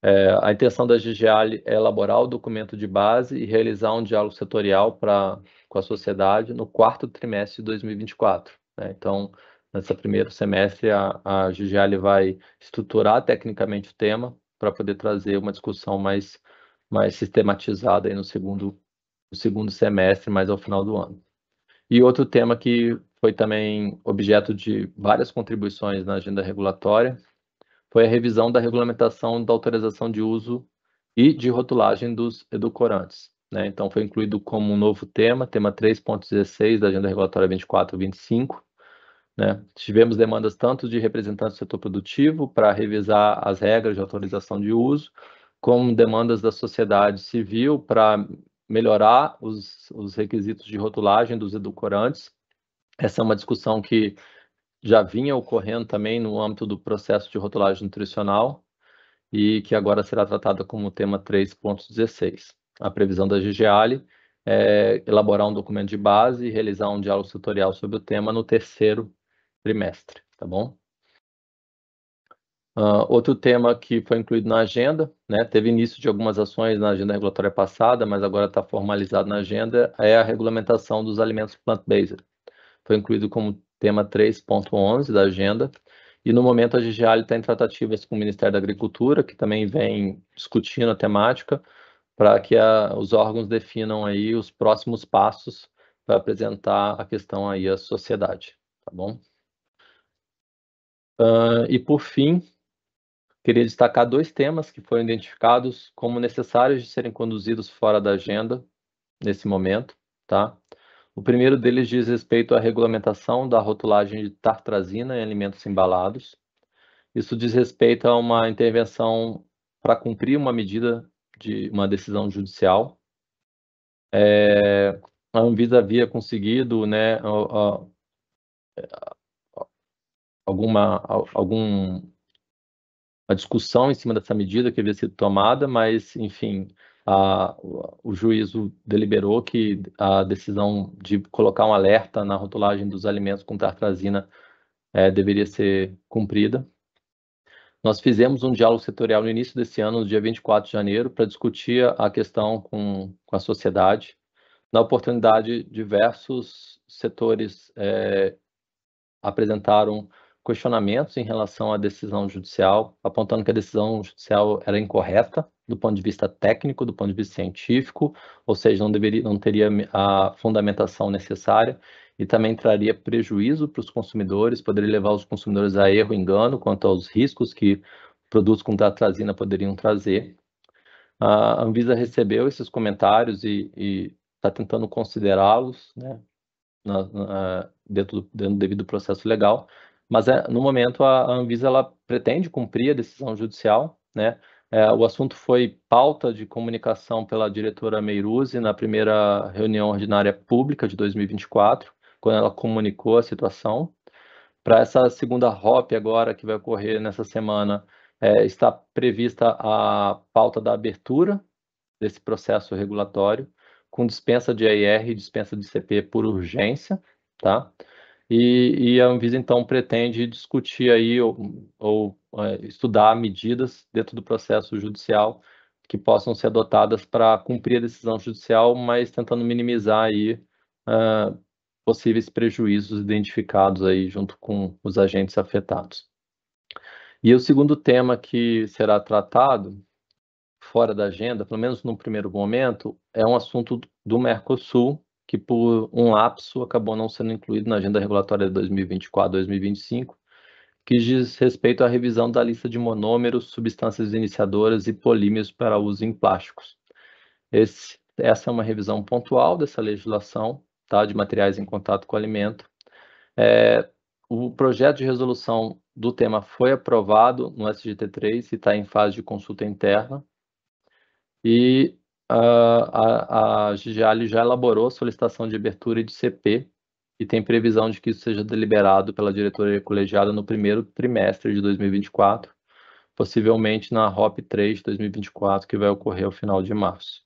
É, a intenção da GGAL é elaborar o documento de base e realizar um diálogo setorial pra, com a sociedade no quarto trimestre de 2024. Né? Então, nesse primeiro semestre, a, a GGAL vai estruturar tecnicamente o tema, para poder trazer uma discussão mais, mais sistematizada aí no segundo, no segundo semestre, mais ao final do ano. E outro tema que foi também objeto de várias contribuições na agenda regulatória foi a revisão da regulamentação da autorização de uso e de rotulagem dos edulcorantes. Né? Então, foi incluído como um novo tema, tema 3.16 da Agenda Regulatória 2425, e né? Tivemos demandas tanto de representantes do setor produtivo para revisar as regras de autorização de uso, como demandas da sociedade civil para melhorar os, os requisitos de rotulagem dos edulcorantes. Essa é uma discussão que já vinha ocorrendo também no âmbito do processo de rotulagem nutricional e que agora será tratada como tema 3.16. A previsão da GGALI é elaborar um documento de base e realizar um diálogo setorial sobre o tema no terceiro trimestre, tá bom? Uh, outro tema que foi incluído na agenda, né, teve início de algumas ações na agenda regulatória passada, mas agora está formalizado na agenda, é a regulamentação dos alimentos plant-based. Foi incluído como tema 3.11 da agenda, e no momento a GGAL está em tratativas com o Ministério da Agricultura, que também vem discutindo a temática, para que a, os órgãos definam aí os próximos passos para apresentar a questão aí à sociedade, tá bom? Uh, e por fim, queria destacar dois temas que foram identificados como necessários de serem conduzidos fora da agenda nesse momento, tá? O primeiro deles diz respeito à regulamentação da rotulagem de tartrazina em alimentos embalados. Isso diz respeito a uma intervenção para cumprir uma medida de uma decisão judicial. É, a Anvisa havia conseguido, né, a, a, alguma algum uma discussão em cima dessa medida que havia sido tomada, mas, enfim, a, o juízo deliberou que a decisão de colocar um alerta na rotulagem dos alimentos com tartrazina é, deveria ser cumprida. Nós fizemos um diálogo setorial no início desse ano, no dia 24 de janeiro, para discutir a questão com, com a sociedade. Na oportunidade, diversos setores é, apresentaram questionamentos em relação à decisão judicial, apontando que a decisão judicial era incorreta do ponto de vista técnico, do ponto de vista científico, ou seja, não, deveria, não teria a fundamentação necessária e também traria prejuízo para os consumidores, poderia levar os consumidores a erro engano quanto aos riscos que produtos com datazina poderiam trazer. A Anvisa recebeu esses comentários e está tentando considerá-los né, dentro, do, dentro do devido processo legal, mas é, no momento a Anvisa ela pretende cumprir a decisão judicial, né? É, o assunto foi pauta de comunicação pela diretora Meiruzzi na primeira reunião ordinária pública de 2024, quando ela comunicou a situação. Para essa segunda ROP agora, que vai ocorrer nessa semana, é, está prevista a pauta da abertura desse processo regulatório, com dispensa de IR, e dispensa de CP por urgência, tá? E, e a Anvisa, então, pretende discutir aí ou, ou é, estudar medidas dentro do processo judicial que possam ser adotadas para cumprir a decisão judicial, mas tentando minimizar aí uh, possíveis prejuízos identificados aí junto com os agentes afetados. E o segundo tema que será tratado fora da agenda, pelo menos no primeiro momento, é um assunto do Mercosul, que por um lapso acabou não sendo incluído na agenda regulatória de 2024 a 2025, que diz respeito à revisão da lista de monômeros, substâncias iniciadoras e polímeros para uso em plásticos. Esse, essa é uma revisão pontual dessa legislação tá, de materiais em contato com alimento. É, o projeto de resolução do tema foi aprovado no SGT3 e está em fase de consulta interna. E a, a Gigiali já elaborou a solicitação de abertura de CP e tem previsão de que isso seja deliberado pela diretoria colegiada no primeiro trimestre de 2024, possivelmente na ROP 3 de 2024, que vai ocorrer ao final de março.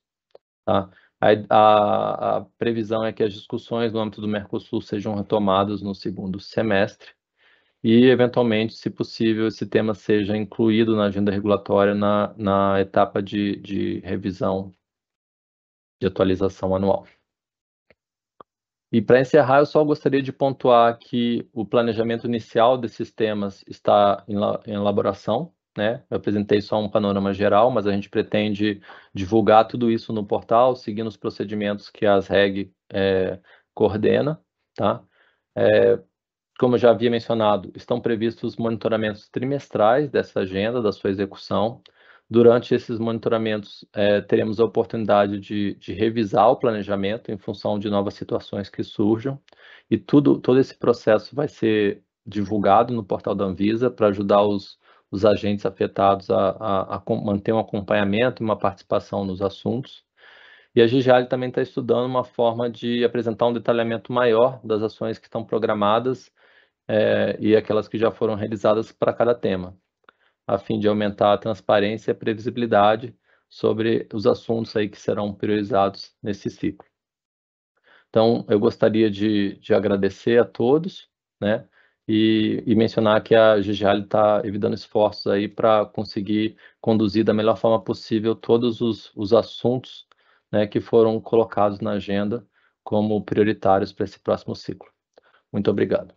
Tá? A, a, a, previsão é que as discussões no âmbito do Mercosul sejam retomadas no segundo semestre e, eventualmente, se possível, esse tema seja incluído na agenda regulatória na, na etapa de, de revisão de atualização anual. E para encerrar, eu só gostaria de pontuar que o planejamento inicial desses temas está em elaboração. Né? Eu apresentei só um panorama geral, mas a gente pretende divulgar tudo isso no portal, seguindo os procedimentos que a ASREG é, coordena. Tá? É, como eu já havia mencionado, estão previstos os monitoramentos trimestrais dessa agenda, da sua execução, Durante esses monitoramentos, é, teremos a oportunidade de, de, revisar o planejamento em função de novas situações que surjam, e tudo, todo esse processo vai ser divulgado no portal da Anvisa para ajudar os, os, agentes afetados a, a, a, manter um acompanhamento e uma participação nos assuntos. E a Gigiali também está estudando uma forma de apresentar um detalhamento maior das ações que estão programadas é, e aquelas que já foram realizadas para cada tema a fim de aumentar a transparência e a previsibilidade sobre os assuntos aí que serão priorizados nesse ciclo. Então, eu gostaria de, de agradecer a todos, né, e, e mencionar que a Gigiali está evitando esforços aí para conseguir conduzir da melhor forma possível todos os, os assuntos né, que foram colocados na agenda como prioritários para esse próximo ciclo. Muito obrigado.